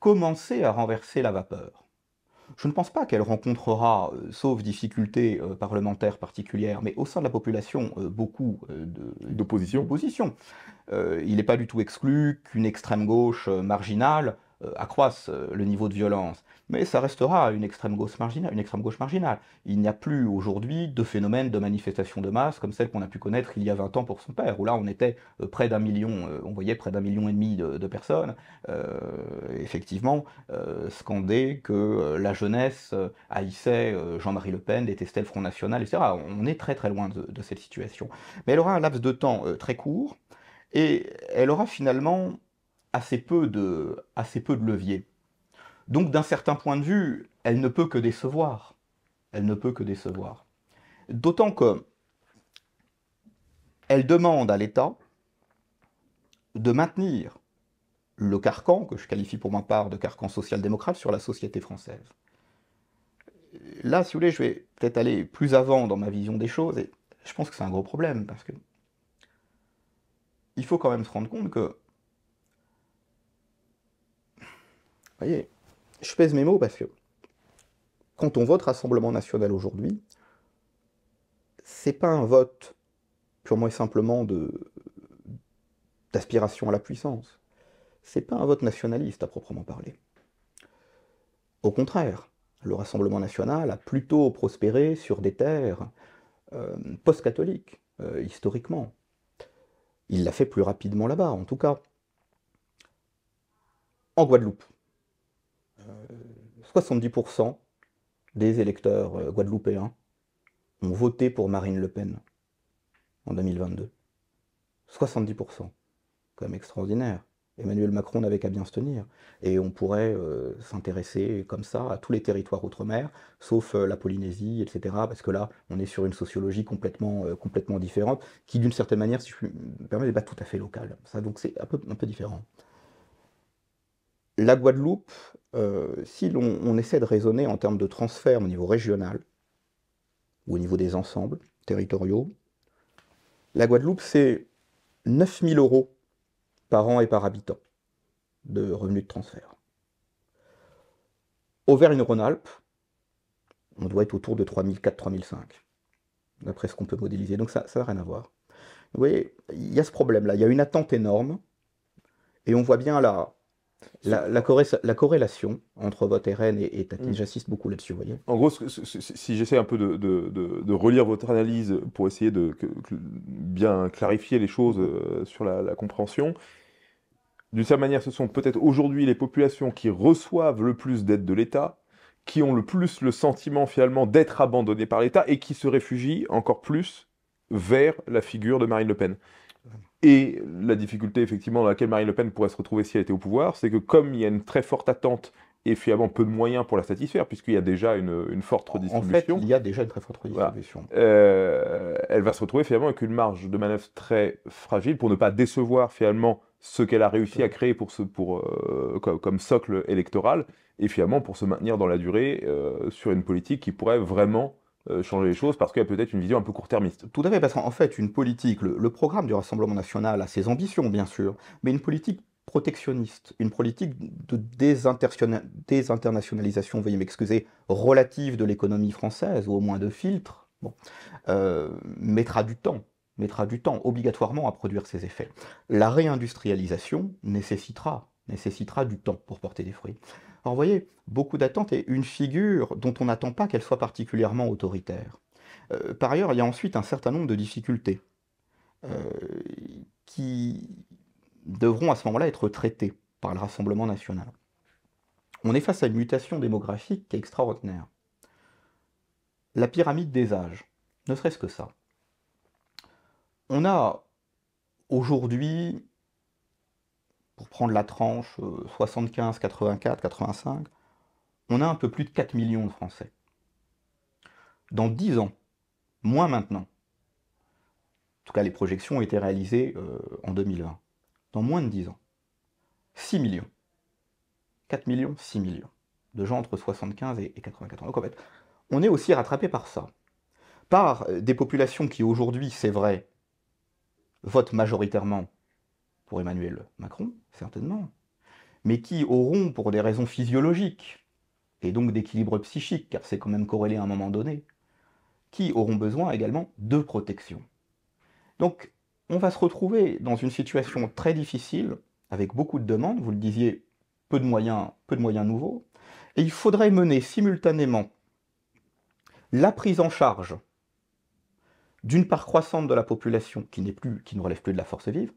commencer à renverser la vapeur je ne pense pas qu'elle rencontrera, euh, sauf difficultés euh, parlementaires particulières, mais au sein de la population, euh, beaucoup d'opposition. il n'est pas du tout exclu qu'une extrême gauche marginale euh, accroissent euh, le niveau de violence, mais ça restera une extrême gauche marginale. Une extrême gauche marginale. Il n'y a plus aujourd'hui de phénomène de manifestation de masse comme celle qu'on a pu connaître il y a 20 ans pour son père, où là on était euh, près d'un million, on voyait près d'un million et demi de, personnes, effectivement, euh, scander que la jeunesse haïssait Jean-Marie Le Pen, détestait le Front National, etc. On est très très loin de cette situation. Mais elle aura un laps de temps très court, et elle aura finalement assez peu de, assez peu de levier. Donc d'un certain point de vue, elle ne peut que décevoir. Elle ne peut que décevoir. D'autant que elle demande à l'État de maintenir le carcan, que je qualifie pour ma part de carcan social-démocrate, sur la société française. Là, si vous voulez, je vais peut-être aller plus avant dans ma vision des choses, et je pense que c'est un gros problème, parce que il faut quand même se rendre compte que voyez, je pèse mes mots parce que quand on vote Rassemblement national aujourd'hui, c'est pas un vote purement et simplement d'aspiration à la puissance. C'est pas un vote nationaliste à proprement parler. Au contraire, le Rassemblement national a plutôt prospéré sur des terres euh, post-catholiques, euh, historiquement. Il l'a fait plus rapidement là-bas, en tout cas. En Guadeloupe, 70% euh, des électeurs euh, guadeloupéens ont voté pour Marine Le Pen en 2022. 70%. Quand même extraordinaire. Emmanuel Macron n'avait qu'à bien se tenir. Et on pourrait euh, s'intéresser comme ça à tous les territoires outre-mer, sauf la Polynésie, etc. Parce que là, on est sur une sociologie complètement, complètement différente, qui d'une certaine manière, si je me permets, n'est pas tout à fait locale. Ça, donc c'est un peu différent. La Guadeloupe euh, si l'on essaie de raisonner en termes de transfert au niveau régional ou au niveau des ensembles territoriaux, la Guadeloupe, c'est 9000 euros par an et par habitant de revenus de transfert. Auvergne-Rhône-Alpes, on doit être autour de 3004-3005, d'après ce qu'on peut modéliser. Donc ça n'a rien à voir. Vous voyez, il y a ce problème-là, il y a une attente énorme, et on voit bien là la, corrélation entre votre RN et, et hmm. j'assiste beaucoup là-dessus, voyez. En gros, si j'essaie un peu de, relire votre analyse pour essayer de bien clarifier les choses euh, sur la, la compréhension, d'une certaine manière, ce sont peut-être aujourd'hui les populations qui reçoivent le plus d'aide de l'État, qui ont le plus le sentiment finalement d'être abandonnées par l'État et qui se réfugient encore plus vers la figure de Marine Le Pen. Et la difficulté, effectivement, dans laquelle Marine Le Pen pourrait se retrouver si elle était au pouvoir, c'est que comme il y a une très forte attente et finalement peu de moyens pour la satisfaire, puisqu'il y a déjà une, forte redistribution. il y a déjà une très forte euh, elle va se retrouver finalement avec une marge de manœuvre très fragile pour ne pas décevoir finalement ce qu'elle a réussi à créer pour euh, comme, socle électoral, et finalement pour se maintenir dans la durée euh, sur une politique qui pourrait vraiment euh, changer les choses parce qu'il y a peut-être une vision un peu court-termiste. Tout à fait, parce qu'en fait, une politique, le, programme du Rassemblement national a ses ambitions, bien sûr, mais une politique protectionniste, une politique de désinternationalisation, veuillez m'excuser, relative de l'économie française, ou au moins de filtre, bon, euh, mettra du temps mettra du temps obligatoirement à produire ses effets. La réindustrialisation nécessitera, nécessitera du temps pour porter des fruits. Alors vous voyez, beaucoup d'attentes et une figure dont on n'attend pas qu'elle soit particulièrement autoritaire. Euh, par ailleurs, il y a ensuite un certain nombre de difficultés euh, qui devront à ce moment-là être traitées par le Rassemblement national. On est face à une mutation démographique qui est extraordinaire. La pyramide des âges, ne serait-ce que ça. On a aujourd'hui pour prendre la tranche 75, 84, 85, on a un peu plus de 4 millions de Français. Dans 10 ans, moins maintenant, en tout cas les projections ont été réalisées euh, en 2020, dans moins de 10 ans, 6 millions. 4 millions, 6 millions de gens entre 75 et 84 ans. en fait, on est aussi rattrapé par ça. Par euh, des populations qui aujourd'hui, c'est vrai, votent majoritairement pour Emmanuel Macron, certainement, mais qui auront, pour des raisons physiologiques, et donc d'équilibre psychique, car c'est quand même corrélé à un moment donné, qui auront besoin également de protection. Donc, on va se retrouver dans une situation très difficile, avec beaucoup de demandes, vous le disiez, peu de moyens, peu de moyens nouveaux, et il faudrait mener simultanément la prise en charge d'une part croissante de la population qui, plus, qui ne relève plus de la force vive,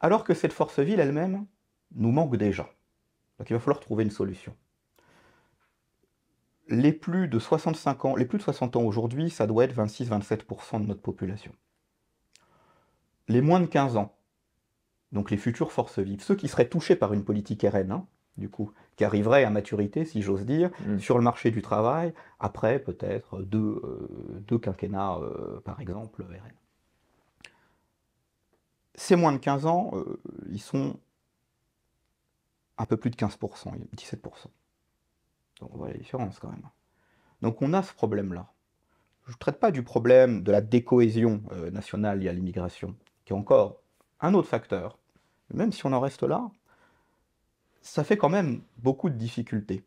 alors que cette force ville elle-même nous manque déjà. Donc il va falloir trouver une solution. Les plus de 65 ans, les plus de 60 ans aujourd'hui, ça doit être 26-27% de notre population. Les moins de 15 ans, donc les futures forces vives, ceux qui seraient touchés par une politique RN, du coup, qui arriveraient à maturité, si j'ose dire, mm. sur le marché du travail, après peut-être deux, euh, deux quinquennats, euh, par exemple, RN. Ces moins de 15 ans, euh, ils sont un peu plus de 15%, 17%. Donc on voit la différence quand même. Donc on a ce problème-là. Je ne traite pas du problème de la décohésion euh, nationale liée à l'immigration, qui est encore un autre facteur. Même si on en reste là, ça fait quand même beaucoup de difficultés.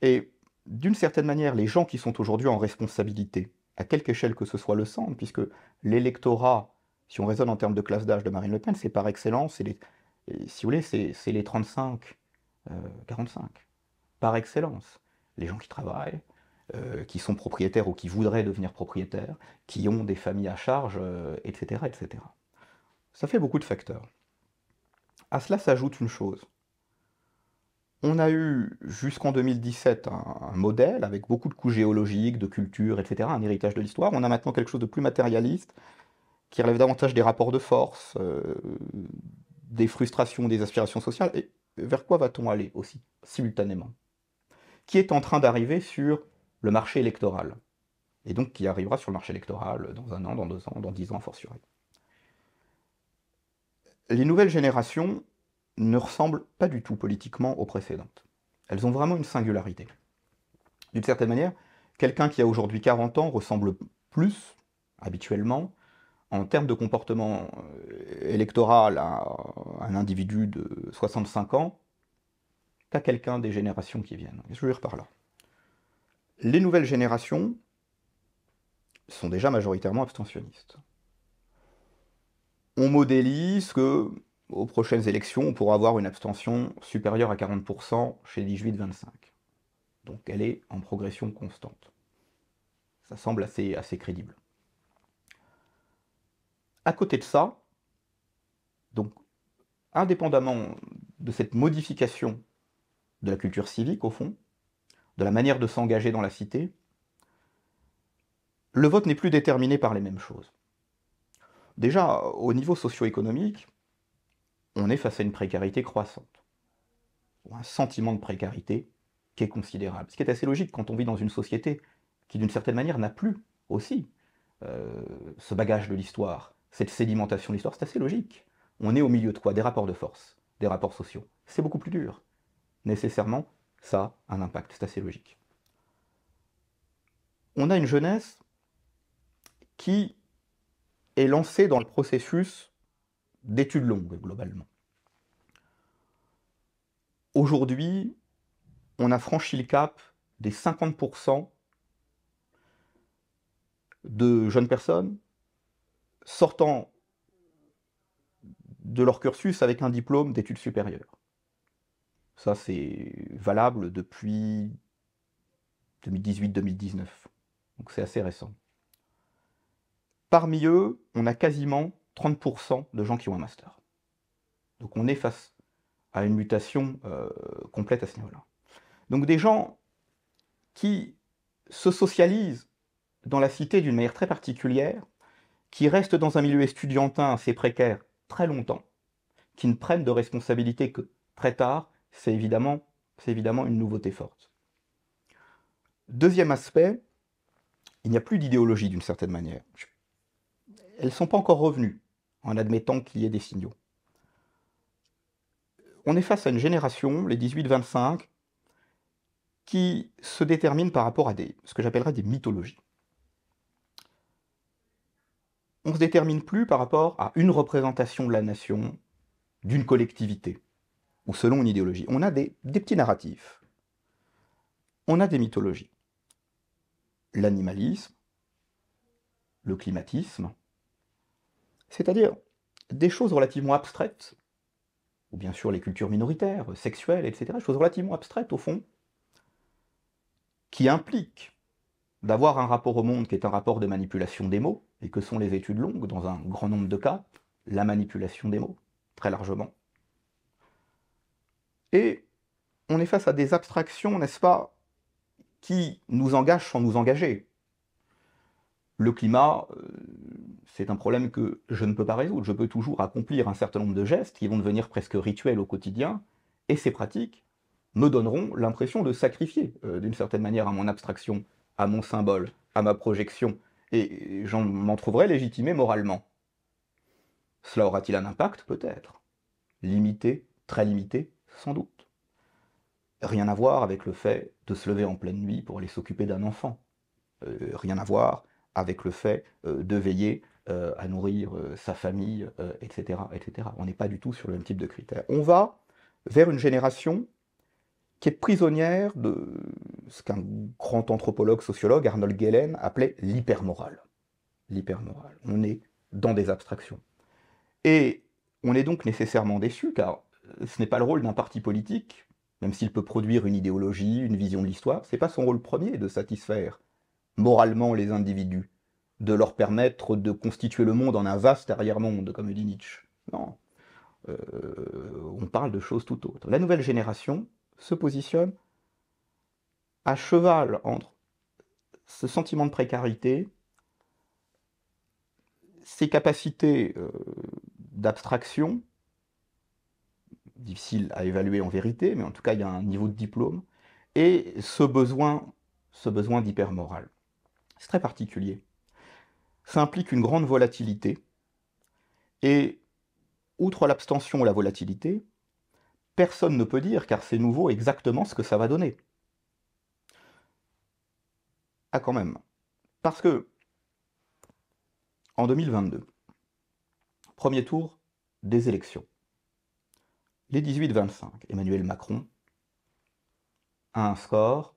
Et d'une certaine manière, les gens qui sont aujourd'hui en responsabilité, à quelque échelle que ce soit le centre, puisque l'électorat si on raisonne en termes de classe d'âge de Marine Le Pen, c'est par excellence, les, si vous voulez, c'est les 35, 45, euh, par excellence. Les gens qui travaillent, euh, qui sont propriétaires ou qui voudraient devenir propriétaires, qui ont des familles à charge, etc., euh, etc. Ça fait beaucoup de facteurs. À cela s'ajoute une chose. On a eu jusqu'en 2017 un, un, modèle avec beaucoup de coups géologiques, de culture, etc., un héritage de l'histoire. On a maintenant quelque chose de plus matérialiste, qui relève davantage des rapports de force, euh, des frustrations, des aspirations sociales, et vers quoi va-t-on aller aussi, simultanément Qui est en train d'arriver sur le marché électoral, et donc qui arrivera sur le marché électoral dans un an, dans deux ans, dans dix ans, fortiori. Les nouvelles générations ne ressemblent pas du tout politiquement aux précédentes. Elles ont vraiment une singularité. D'une certaine manière, quelqu'un qui a aujourd'hui 40 ans ressemble plus, habituellement, en termes de comportement euh, électoral à un individu de 65 ans qu'à quelqu'un des générations qui viennent. je veux dire par là Les nouvelles générations sont déjà majoritairement abstentionnistes. On modélise que aux prochaines élections, on pourra avoir une abstention supérieure à 40% chez 18-25. Donc elle est en progression constante. Ça semble assez crédible. À côté de ça, donc indépendamment de cette modification de la culture civique, au fond, de la manière de s'engager dans la cité, le vote n'est plus déterminé par les mêmes choses. Déjà, au niveau socio-économique, on est face à une précarité croissante, ou un sentiment de précarité qui est considérable. Ce qui est assez logique quand on vit dans une société qui, d'une certaine manière, n'a plus aussi euh, ce bagage de l'histoire, cette sédimentation de l'histoire, c'est assez logique. On est au milieu de quoi Des rapports de force, des rapports sociaux. C'est beaucoup plus dur. Nécessairement, ça a un impact, c'est assez logique. On a une jeunesse qui est lancée dans le processus d'études longues, globalement. Aujourd'hui, on a franchi le cap des 50% de jeunes personnes, sortant de leur cursus avec un diplôme d'études supérieures. Ça, c'est valable depuis 2018-2019. Donc c'est assez récent. Parmi eux, on a quasiment 30% de gens qui ont un master. Donc on est face à une mutation euh, complète à ce niveau-là. Donc des gens qui se socialisent dans la cité d'une manière très particulière, qui restent dans un milieu étudiantin assez précaire très longtemps, qui ne prennent de responsabilité que très tard, c'est évidemment, évidemment une nouveauté forte. Deuxième aspect, il n'y a plus d'idéologie d'une certaine manière. Elles ne sont pas encore revenues en admettant qu'il y ait des signaux. On est face à une génération, les 18-25, qui se détermine par rapport à ce que j'appellerais des mythologies on ne se détermine plus par rapport à une représentation de la nation, d'une collectivité, ou selon une idéologie. On a des, petits narratifs. On a des mythologies. L'animalisme, le climatisme, c'est-à-dire des choses relativement abstraites, ou bien sûr les cultures minoritaires, sexuelles, etc., choses relativement abstraites au fond, qui impliquent d'avoir un rapport au monde qui est un rapport de manipulation des mots, et que sont les études longues, dans un grand nombre de cas, la manipulation des mots, très largement. Et on est face à des abstractions, n'est-ce pas, qui nous engagent sans nous engager. Le climat, euh, c'est un problème que je ne peux pas résoudre. Je peux toujours accomplir un certain nombre de gestes qui vont devenir presque rituels au quotidien, et ces pratiques me donneront l'impression de sacrifier, euh, d'une certaine manière, à mon abstraction à mon symbole, à ma projection, et j'en m'en trouverai légitimé moralement. Cela aura-t-il un impact Peut-être. Limité, très limité, sans doute. Rien à voir avec le fait de se lever en pleine nuit pour aller s'occuper d'un enfant. Euh, rien à voir avec le fait euh, de veiller euh, à nourrir sa famille, etc., etc. On n'est pas du tout sur le même type de critères. On va vers une génération qui est prisonnière de ce qu'un grand anthropologue sociologue, Arnold Gehlen, appelait l'hypermoral. L'hypermoral. On est dans des abstractions. Et on est donc nécessairement déçu, car ce n'est pas le rôle d'un parti politique, même s'il peut produire une idéologie, une vision de l'histoire, c'est pas son rôle premier de satisfaire moralement les individus, de leur permettre de constituer le monde en un vaste arrière-monde, comme dit Nietzsche. Non. Euh, on parle de choses tout autres. La nouvelle génération, se positionne à cheval entre ce sentiment de précarité, ses capacités euh, d'abstraction, difficiles à évaluer en vérité, mais en tout cas il y a un niveau de diplôme, et ce besoin, ce besoin C'est très particulier. Ça implique une grande volatilité, et outre l'abstention ou la volatilité, personne ne peut dire, car c'est nouveau, exactement ce que ça va donner. Ah quand même. Parce que, en 2022, premier tour des élections, les 18-25, Emmanuel Macron a un score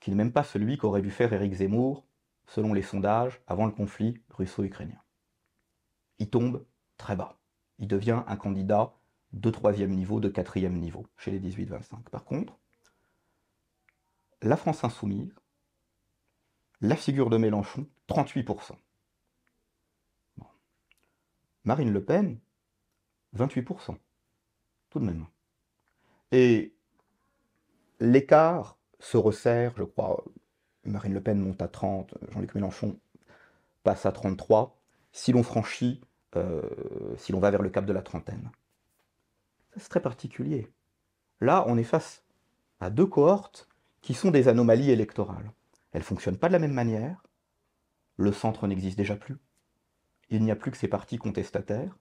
qui n'est même pas celui qu'aurait dû faire Éric Zemmour, selon les sondages, avant le conflit russo-ukrainien. Il tombe très bas. Il devient un candidat de troisième niveau, de quatrième niveau, chez les 18-25. Par contre, la France insoumise, la figure de Mélenchon, 38%. Marine Le Pen, 28%, tout de même. Et l'écart se resserre, je crois. Marine Le Pen monte à 30, Jean-Luc Mélenchon passe à 33, si l'on franchit, euh, si l'on va vers le cap de la trentaine c'est très particulier. Là, on est face à deux cohortes qui sont des anomalies électorales. Elles ne fonctionnent pas de la même manière. Le centre n'existe déjà plus. Il n'y a plus que ces partis contestataires.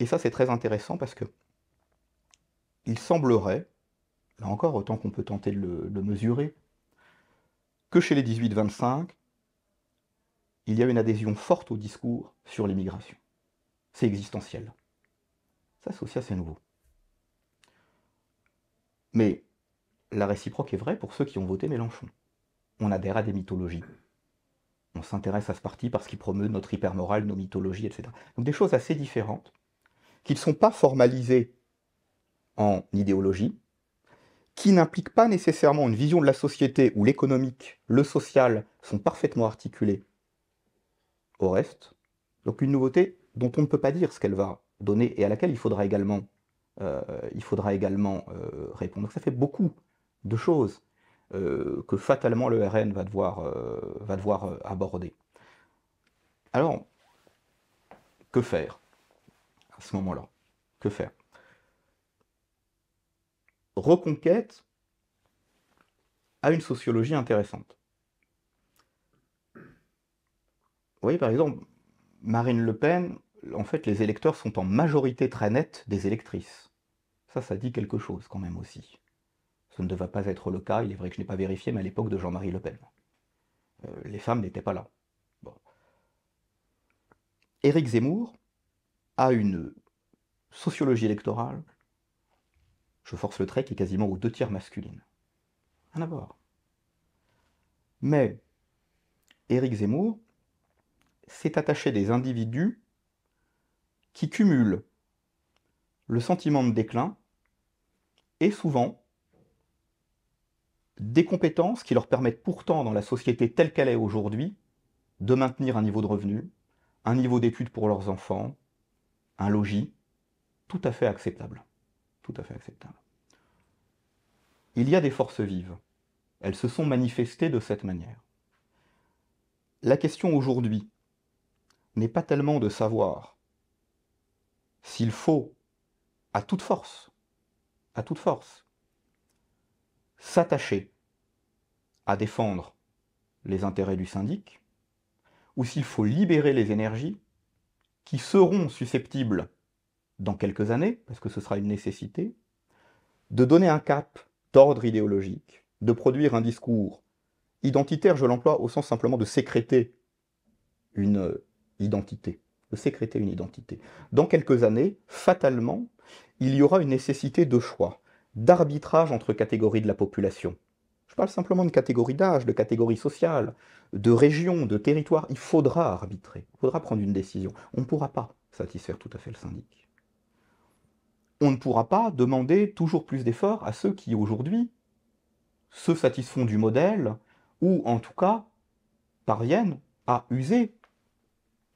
Et ça, c'est très intéressant parce que il semblerait, là encore, autant qu'on peut tenter de le, mesurer, que chez les 18-25, il y a une adhésion forte au discours sur l'immigration. C'est existentiel. Ça, c'est aussi nouveau. Mais la réciproque est vraie pour ceux qui ont voté Mélenchon. On adhère à des mythologies. On s'intéresse à ce parti parce qu'il promeut notre hypermorale, nos mythologies, etc. Donc des choses assez différentes, qui ne sont pas formalisées en idéologie, qui n'impliquent pas nécessairement une vision de la société où l'économique, le social sont parfaitement articulés au reste. Donc une nouveauté dont on ne peut pas dire ce qu'elle va donnée et à laquelle il faudra également, euh, il faudra également euh, répondre. Donc ça fait beaucoup de choses euh, que fatalement le RN va devoir, va devoir aborder. Alors, que faire à ce moment-là Que faire Reconquête à une sociologie intéressante. Vous voyez, par exemple, Marine Le Pen, en fait, les électeurs sont en majorité très nette des électrices. Ça, ça dit quelque chose quand même aussi. Ce ne devait pas être le cas, il est vrai que je n'ai pas vérifié, mais à l'époque de Jean-Marie Le Pen. Euh, les femmes n'étaient pas là. Bon. Éric Zemmour a une sociologie électorale, je force le trait, qui est quasiment aux deux tiers masculine. un abord. Mais Éric Zemmour s'est attaché des individus qui cumulent le sentiment de déclin et souvent des compétences qui leur permettent pourtant dans la société telle qu'elle est aujourd'hui de maintenir un niveau de revenu, un niveau d'études pour leurs enfants, un logis, tout à fait acceptable. Tout à fait acceptable. Il y a des forces vives. Elles se sont manifestées de cette manière. La question aujourd'hui n'est pas tellement de savoir s'il faut, à toute force, à toute force, s'attacher à défendre les intérêts du syndic, ou s'il faut libérer les énergies qui seront susceptibles, dans quelques années, parce que ce sera une nécessité, de donner un cap d'ordre idéologique, de produire un discours identitaire, je l'emploie au sens simplement de sécréter une identité de sécréter une identité. Dans quelques années, fatalement, il y aura une nécessité de choix, d'arbitrage entre catégories de la population. Je parle simplement de catégories d'âge, de catégories sociales, de régions, de territoires. Il faudra arbitrer, il faudra prendre une décision. On ne pourra pas satisfaire tout à fait le syndic. On ne pourra pas demander toujours plus d'efforts à ceux qui, aujourd'hui, se satisfont du modèle, ou en tout cas parviennent à user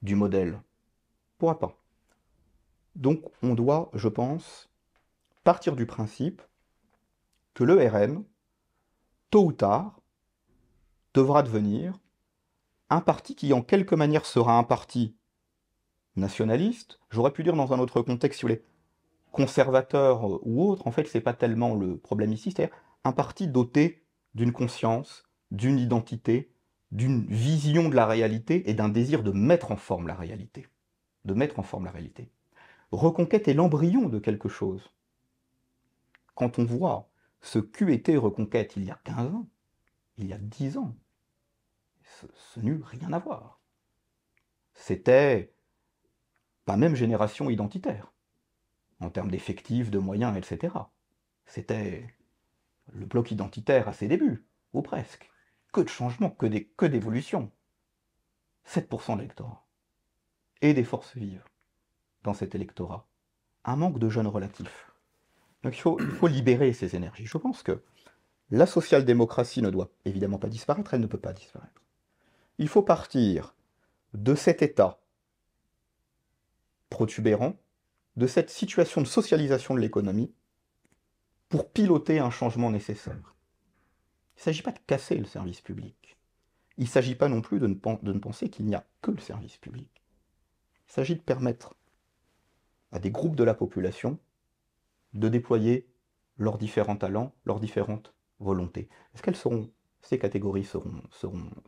du modèle pas. Donc on doit, je pense, partir du principe que le RN, tôt ou tard, devra devenir un parti qui en quelque manière sera un parti nationaliste, j'aurais pu dire dans un autre contexte, si vous voulez, conservateur euh, ou autre, en fait c'est pas tellement le problème ici, c'est-à-dire un parti doté d'une conscience, d'une identité, d'une vision de la réalité et d'un désir de mettre en forme la réalité de mettre en forme la réalité. Reconquête est l'embryon de quelque chose. Quand on voit ce Q&T Reconquête il y a 15 ans, il y a 10 ans, ce, n'eut rien à voir. C'était pas même génération identitaire, en termes d'effectifs, de moyens, etc. C'était le bloc identitaire à ses débuts, ou presque. Que de changements, que d'évolutions. 7% de et des forces vives dans cet électorat, un manque de jeunes relatifs. Donc il faut, libérer ces énergies. Je pense que la social-démocratie ne doit évidemment pas disparaître, elle ne peut pas disparaître. Il faut partir de cet état protubérant, de cette situation de socialisation de l'économie, pour piloter un changement nécessaire. Il ne s'agit pas de casser le service public. Il ne s'agit pas non plus de ne penser qu'il n'y a que le service public. Il s'agit de permettre à des groupes de la population de déployer leurs différents talents, leurs différentes volontés. Est-ce qu'elles seront, ces catégories seront,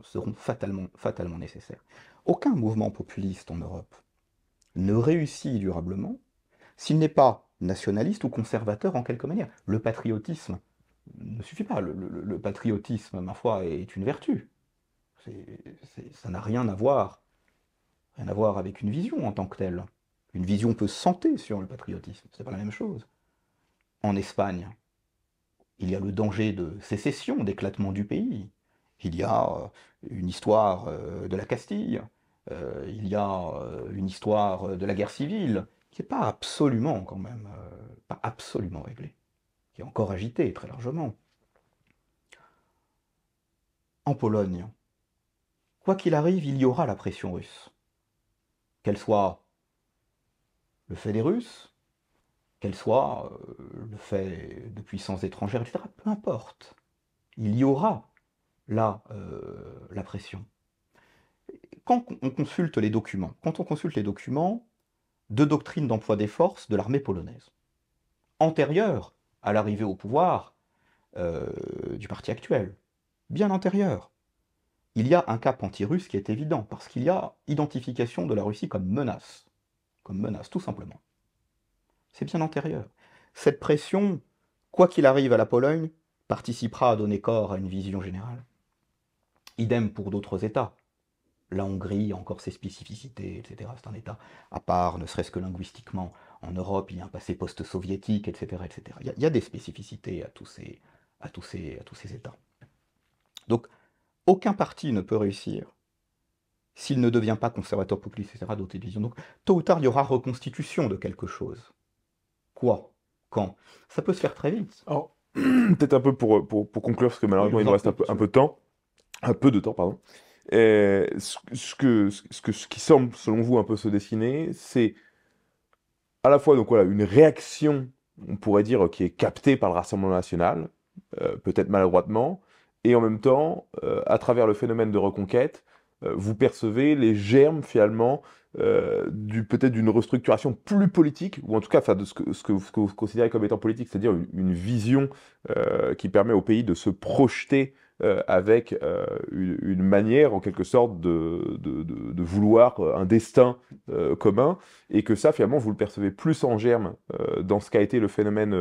seront, fatalement, fatalement nécessaires Aucun mouvement populiste en Europe ne réussit durablement s'il n'est pas nationaliste ou conservateur en quelque manière. Le patriotisme ne suffit pas. Le, patriotisme, ma foi, est une vertu. ça n'a rien à voir Rien à voir avec une vision en tant que telle. Une vision peut santé sur le patriotisme, c'est pas la même chose. En Espagne, il y a le danger de sécession, d'éclatement du pays. Il y a euh, une histoire euh, de la Castille, euh, il y a une histoire de la guerre civile, qui n'est pas absolument quand même, pas absolument réglée, qui est encore agitée très largement. En Pologne, quoi qu'il arrive, il y aura la pression russe qu'elle soit le fait des Russes, qu'elle soit euh, le fait de puissances étrangères, etc. Peu importe. Il y aura là euh, la pression. Quand on consulte les documents, quand on consulte les documents de doctrine d'emploi des forces de l'armée polonaise, antérieure à l'arrivée au pouvoir euh, du parti actuel, bien antérieure, il y a un cap anti-russe qui est évident, parce qu'il y a identification de la Russie comme menace. Comme menace, tout simplement. C'est bien antérieur. Cette pression, quoi qu'il arrive à la Pologne, participera à donner corps à une vision générale. Idem pour d'autres États. La Hongrie a encore ses spécificités, etc. C'est un État à part, ne serait-ce que linguistiquement. En Europe, il y a un passé post-soviétique, etc. etc. Il, y a, des spécificités à tous ces, à tous ces États. Donc, aucun parti ne peut réussir s'il ne devient pas conservateur populiste, etc., Donc, tôt ou tard, il y aura reconstitution de quelque chose. Quoi Quand Ça peut se faire très vite. Alors, peut-être un peu pour, pour, conclure, parce que malheureusement, il nous reste un peu, un peu de temps. Un peu de temps, pardon. ce, que, ce, qui semble, selon vous, un peu se dessiner, c'est à la fois donc, voilà, une réaction, on pourrait dire, qui est captée par le Rassemblement national, euh, peut-être maladroitement, et en même temps, euh, à travers le phénomène de reconquête, euh, vous percevez les germes finalement euh, du peut-être d'une restructuration plus politique, ou en tout cas de ce que, vous considérez comme étant politique, c'est-à-dire une, vision qui permet au pays de se projeter avec une, manière en quelque sorte de, vouloir un destin commun, et que ça finalement vous le percevez plus en germe dans ce qu'a été le phénomène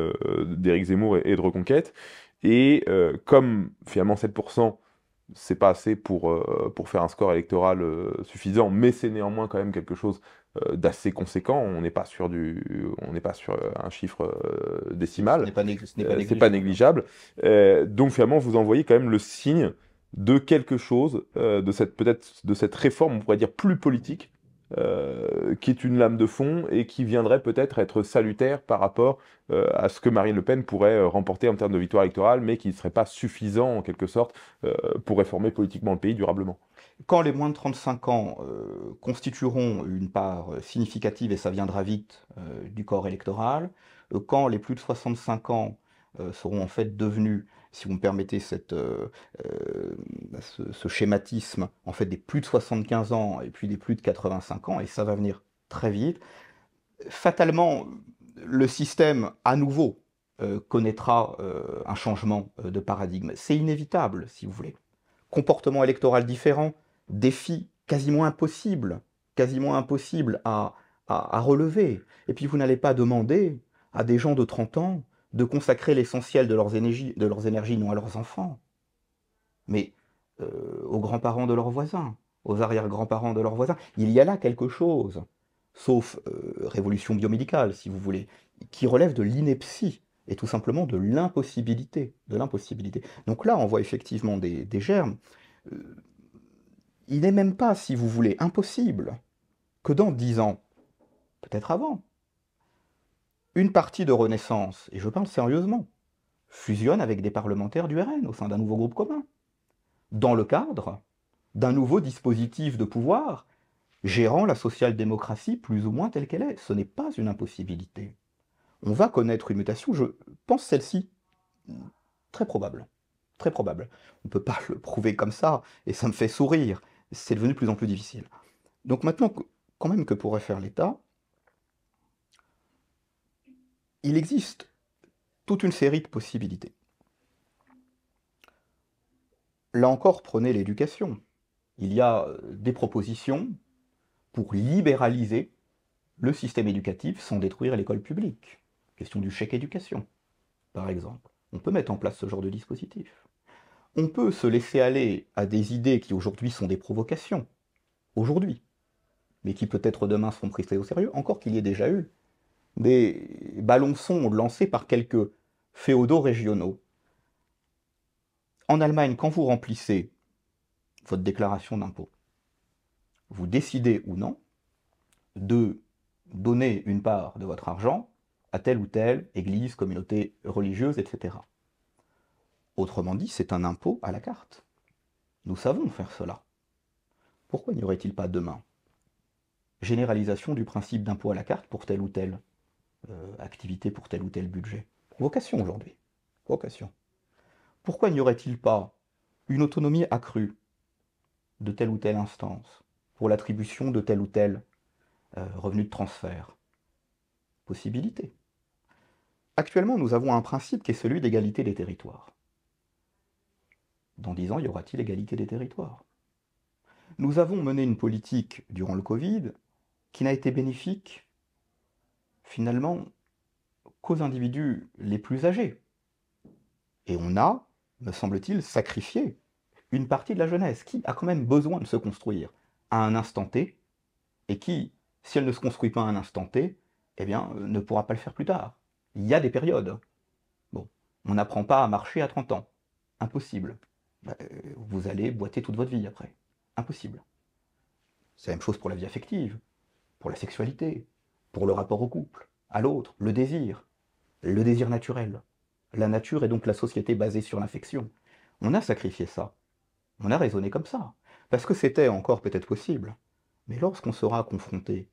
d'Éric Zemmour et de Reconquête. Et euh, comme finalement 7%, c'est pas assez pour, euh, pour faire un score électoral euh, suffisant, mais c'est néanmoins quand même quelque chose d'assez conséquent. On n'est pas sur du, on pas sur un chiffre décimal. Ce n'est pas, pas, négligeable. donc finalement, vous envoyez quand même le signe de quelque chose, de cette peut-être de cette réforme, on pourrait dire plus politique, euh, qui est une lame de fond et qui viendrait peut-être être salutaire par rapport euh, à ce que Marine Le Pen pourrait euh, remporter en termes de victoire électorale, mais qui ne serait pas suffisant en quelque sorte pour réformer politiquement le pays durablement. Quand les moins de 35 ans constitueront une part significative, et ça viendra vite, du corps électoral, quand les plus de 65 ans seront en fait devenus si vous me permettez cette, euh, euh, ce, schématisme, en fait des plus de 75 ans et puis des plus de 85 ans, et ça va venir très vite, fatalement, le système, à nouveau, euh, connaîtra un changement de paradigme. C'est inévitable, si vous voulez. Comportement électoral différent, défi quasiment impossible, quasiment impossible à relever. Et puis vous n'allez pas demander à des gens de 30 ans de consacrer l'essentiel de, leurs énergies, non à leurs enfants, mais euh, aux grands-parents de leurs voisins, aux arrière-grands-parents de leurs voisins. Il y a là quelque chose, sauf euh, révolution biomédicale, si vous voulez, qui relève de l'ineptie et tout simplement de l'impossibilité, de l'impossibilité. Donc là, on voit effectivement des, germes. Euh, il n'est même pas, si vous voulez, impossible que dans dix ans, peut-être avant, une partie de Renaissance, et je parle sérieusement, fusionne avec des parlementaires du RN au sein d'un nouveau groupe commun, dans le cadre d'un nouveau dispositif de pouvoir gérant la social-démocratie plus ou moins telle qu'elle est. Ce n'est pas une impossibilité. On va connaître une mutation, je pense celle-ci, très probable. Très probable. On ne peut pas le prouver comme ça, et ça me fait sourire. C'est devenu de plus en plus difficile. Donc maintenant, quand même que pourrait faire l'État, il existe toute une série de possibilités. Là encore, prenez l'éducation. Il y a euh, des propositions pour libéraliser le système éducatif sans détruire l'école publique. Question du chèque éducation, par exemple. On peut mettre en place ce genre de dispositif. On peut se laisser aller à des idées qui aujourd'hui sont des provocations, aujourd'hui, mais qui peut-être demain seront prises au sérieux, encore qu'il y ait déjà eu des balançons lancés par quelques féodaux régionaux. En Allemagne, quand vous remplissez votre déclaration d'impôt, vous décidez ou non de donner une part de votre argent à telle ou telle église, communauté religieuse, etc. Autrement dit, c'est un impôt à la carte. Nous savons faire cela. Pourquoi n'y aurait-il pas demain généralisation du principe d'impôt à la carte pour telle ou telle euh, activité pour tel ou tel budget. Vocation aujourd'hui. Vocation. Pourquoi n'y aurait-il pas une autonomie accrue de telle ou telle instance pour l'attribution de tel ou tel euh, revenu de transfert Possibilité. Actuellement, nous avons un principe qui est celui d'égalité des territoires. Dans dix ans, y aura-t-il égalité des territoires Nous avons mené une politique durant le Covid qui n'a été bénéfique finalement qu'aux individus les plus âgés. Et on a, me semble-t-il, sacrifié une partie de la jeunesse qui a quand même besoin de se construire à un instant T, et qui, si elle ne se construit pas à un instant T, eh bien, euh, ne pourra pas le faire plus tard. Il y a des périodes. Bon, on n'apprend pas à marcher à 30 ans. Impossible. Bah, euh, vous allez boiter toute votre vie après. Impossible. C'est la même chose pour la vie affective, pour la sexualité, pour le rapport au couple, à l'autre, le désir, le désir naturel. La nature est donc la société basée sur l'infection. On a sacrifié ça. On a raisonné comme ça. Parce que c'était encore peut-être possible. Mais lorsqu'on sera confronté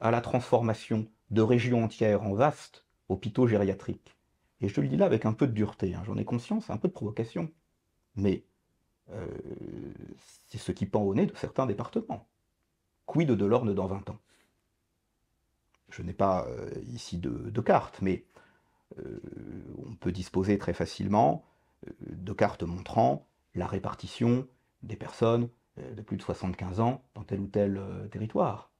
à la transformation de régions entières en vastes hôpitaux gériatriques, et je le dis là avec un peu de dureté, hein, j'en ai conscience, un peu de provocation, mais euh, c'est ce qui pend au nez de certains départements. Quid de l'orne dans 20 ans je n'ai pas euh, ici de, cartes, mais euh, on peut disposer très facilement euh, de cartes montrant la répartition des personnes de plus de 75 ans dans tel ou tel territoire.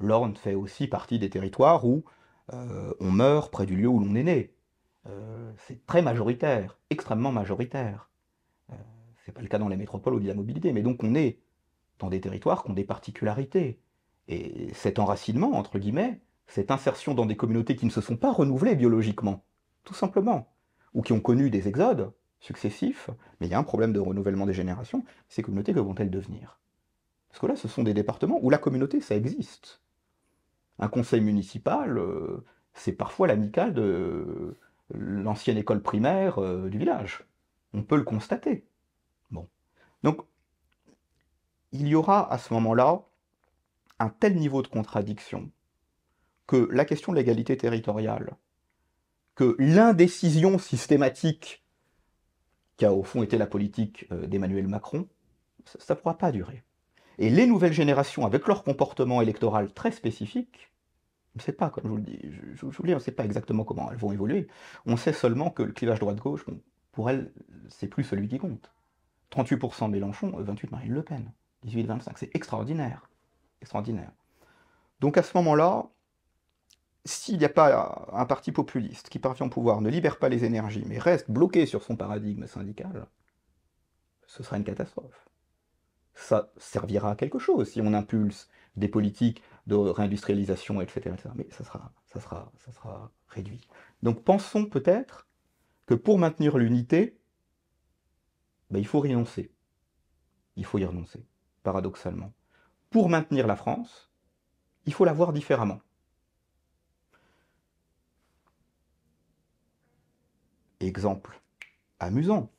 L'Orne fait aussi partie des territoires où on meurt près du lieu où l'on est né. c'est très majoritaire, extrêmement majoritaire. Ce n'est pas le cas dans les métropoles il y la mobilité, mais donc on est dans des territoires qui ont des particularités. Et cet enracinement, entre guillemets, cette insertion dans des communautés qui ne se sont pas renouvelées biologiquement, tout simplement, ou qui ont connu des exodes successifs, mais il y a un problème de renouvellement des générations, ces communautés que vont-elles devenir Parce que là, ce sont des départements où la communauté, ça existe. Un conseil municipal, euh, c'est parfois l'amical de euh, l'ancienne école primaire euh, du village. On peut le constater. Bon. Donc, il y aura à ce moment-là un tel niveau de contradiction, que la question de l'égalité territoriale, que l'indécision systématique qui a au fond été la politique euh, d'Emmanuel Macron, ça ne pourra pas durer. Et les nouvelles générations, avec leur comportement électoral très spécifique, on ne sait pas, comme je vous le dis, on ne sait pas exactement comment elles vont évoluer. On sait seulement que le clivage droite-gauche, pour elles, c'est plus celui qui compte. 38% Mélenchon, 28% euh, Marine Le Pen, 18-25, c'est extraordinaire. Extraordinaire. Donc à ce moment-là, s'il n'y a pas un parti populiste qui parvient au pouvoir, ne libère pas les énergies, mais reste bloqué sur son paradigme syndical, ce sera une catastrophe. Ça servira à quelque chose si on impulse des politiques de réindustrialisation, etc. mais ça sera, ça, sera, ça sera réduit. Donc pensons peut-être que pour maintenir l'unité, ben, il faut renoncer. Il faut y renoncer, paradoxalement. Pour maintenir la France, il faut la voir différemment. Exemple amusant.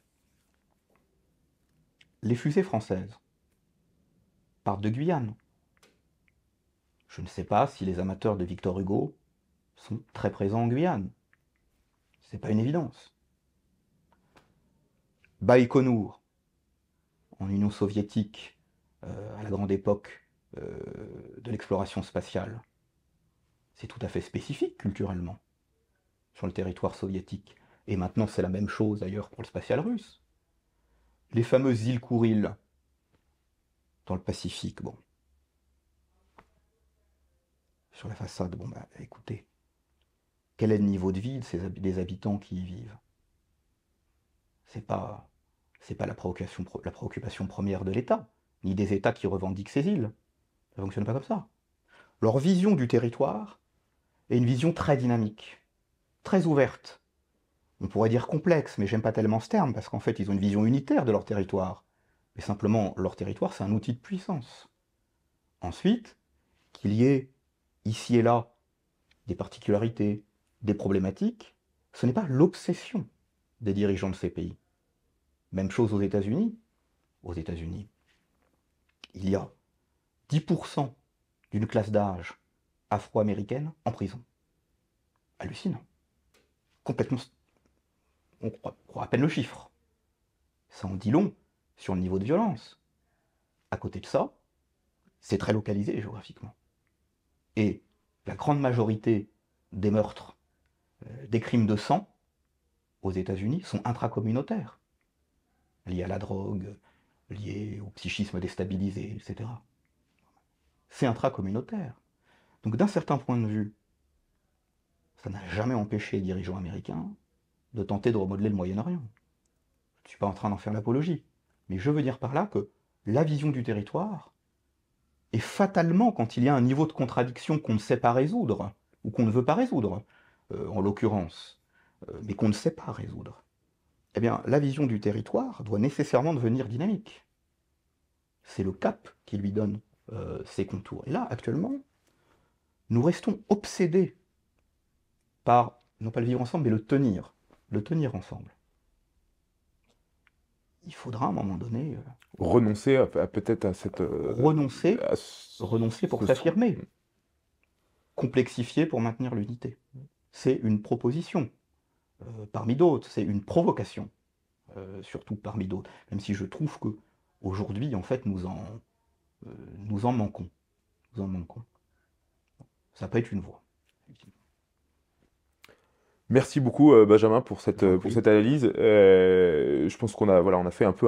Les fusées françaises partent de Guyane. Je ne sais pas si les amateurs de Victor Hugo sont très présents en Guyane. Ce n'est pas une évidence. Baïkonour, en Union soviétique, euh, à la grande époque euh, de l'exploration spatiale, c'est tout à fait spécifique culturellement sur le territoire soviétique. Et maintenant, c'est la même chose d'ailleurs pour le spatial russe. Les fameuses îles Kouril dans le Pacifique, bon. Sur la façade, bon, bah, écoutez, quel est le niveau de vie des habitants qui y vivent C'est pas, c'est pas la préoccupation, la préoccupation première de l'État, ni des États qui revendiquent ces îles. Ça fonctionne pas comme ça. Leur vision du territoire est une vision très dynamique, très ouverte, on pourrait dire complexe, mais j'aime pas tellement ce terme, parce qu'en fait, ils ont une vision unitaire de leur territoire. Mais simplement, leur territoire, c'est un outil de puissance. Ensuite, qu'il y ait ici et là des particularités, des problématiques, ce n'est pas l'obsession des dirigeants de ces pays. Même chose aux États-Unis. Aux États-Unis, il y a 10% d'une classe d'âge afro-américaine en prison. Hallucinant. Complètement on croit à peine le chiffre. Ça en dit long sur le niveau de violence. À côté de ça, c'est très localisé géographiquement. Et la grande majorité des meurtres, euh, des crimes de sang aux États-Unis sont intracommunautaires, liés à la drogue, liés au psychisme déstabilisé, etc. C'est intracommunautaire. Donc d'un certain point de vue, ça n'a jamais empêché les dirigeants américains de tenter de remodeler le Moyen-Orient. Je ne suis pas en train d'en faire l'apologie. Mais je veux dire par là que la vision du territoire est fatalement, quand il y a un niveau de contradiction qu'on ne sait pas résoudre, ou qu'on ne veut pas résoudre, euh, en l'occurrence, euh, mais qu'on ne sait pas résoudre, eh bien, la vision du territoire doit nécessairement devenir dynamique. C'est le cap qui lui donne euh, ses contours. Et là, actuellement, nous restons obsédés par, non pas le vivre ensemble, mais le tenir le tenir ensemble. Il faudra à un moment donné. Euh, renoncer à, peut-être à cette. Euh, renoncer, renoncer pour s'affirmer. Complexifier pour maintenir l'unité. C'est une proposition euh, parmi d'autres, c'est une provocation, surtout parmi d'autres, même si je trouve que aujourd'hui, en fait, nous en, nous en manquons. Nous en manquons. Ça peut être une voie. Merci beaucoup euh, Benjamin pour cette, euh, cette analyse. Euh, je pense qu'on a, voilà, on a fait un peu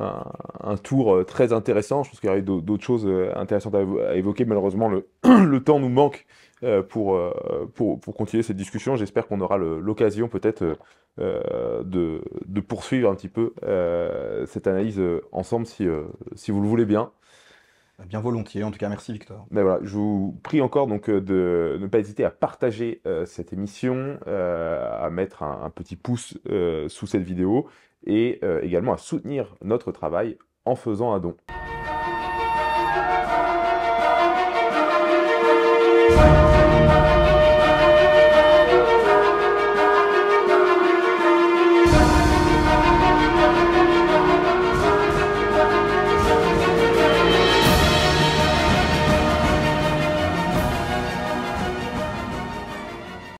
un, tour très intéressant. Je pense qu'il y aurait d'autres choses intéressantes à, évoquer. Malheureusement, le, temps nous manque pour, pour, continuer cette discussion. J'espère qu'on aura l'occasion peut-être de, poursuivre un petit peu cette analyse ensemble si, si vous le voulez bien. Bien volontiers, en tout cas, merci Victor. Ben voilà, je vous prie encore donc euh, de ne pas hésiter à partager euh, cette émission, euh, à mettre un, petit pouce sous cette vidéo et également à soutenir notre travail en faisant un don.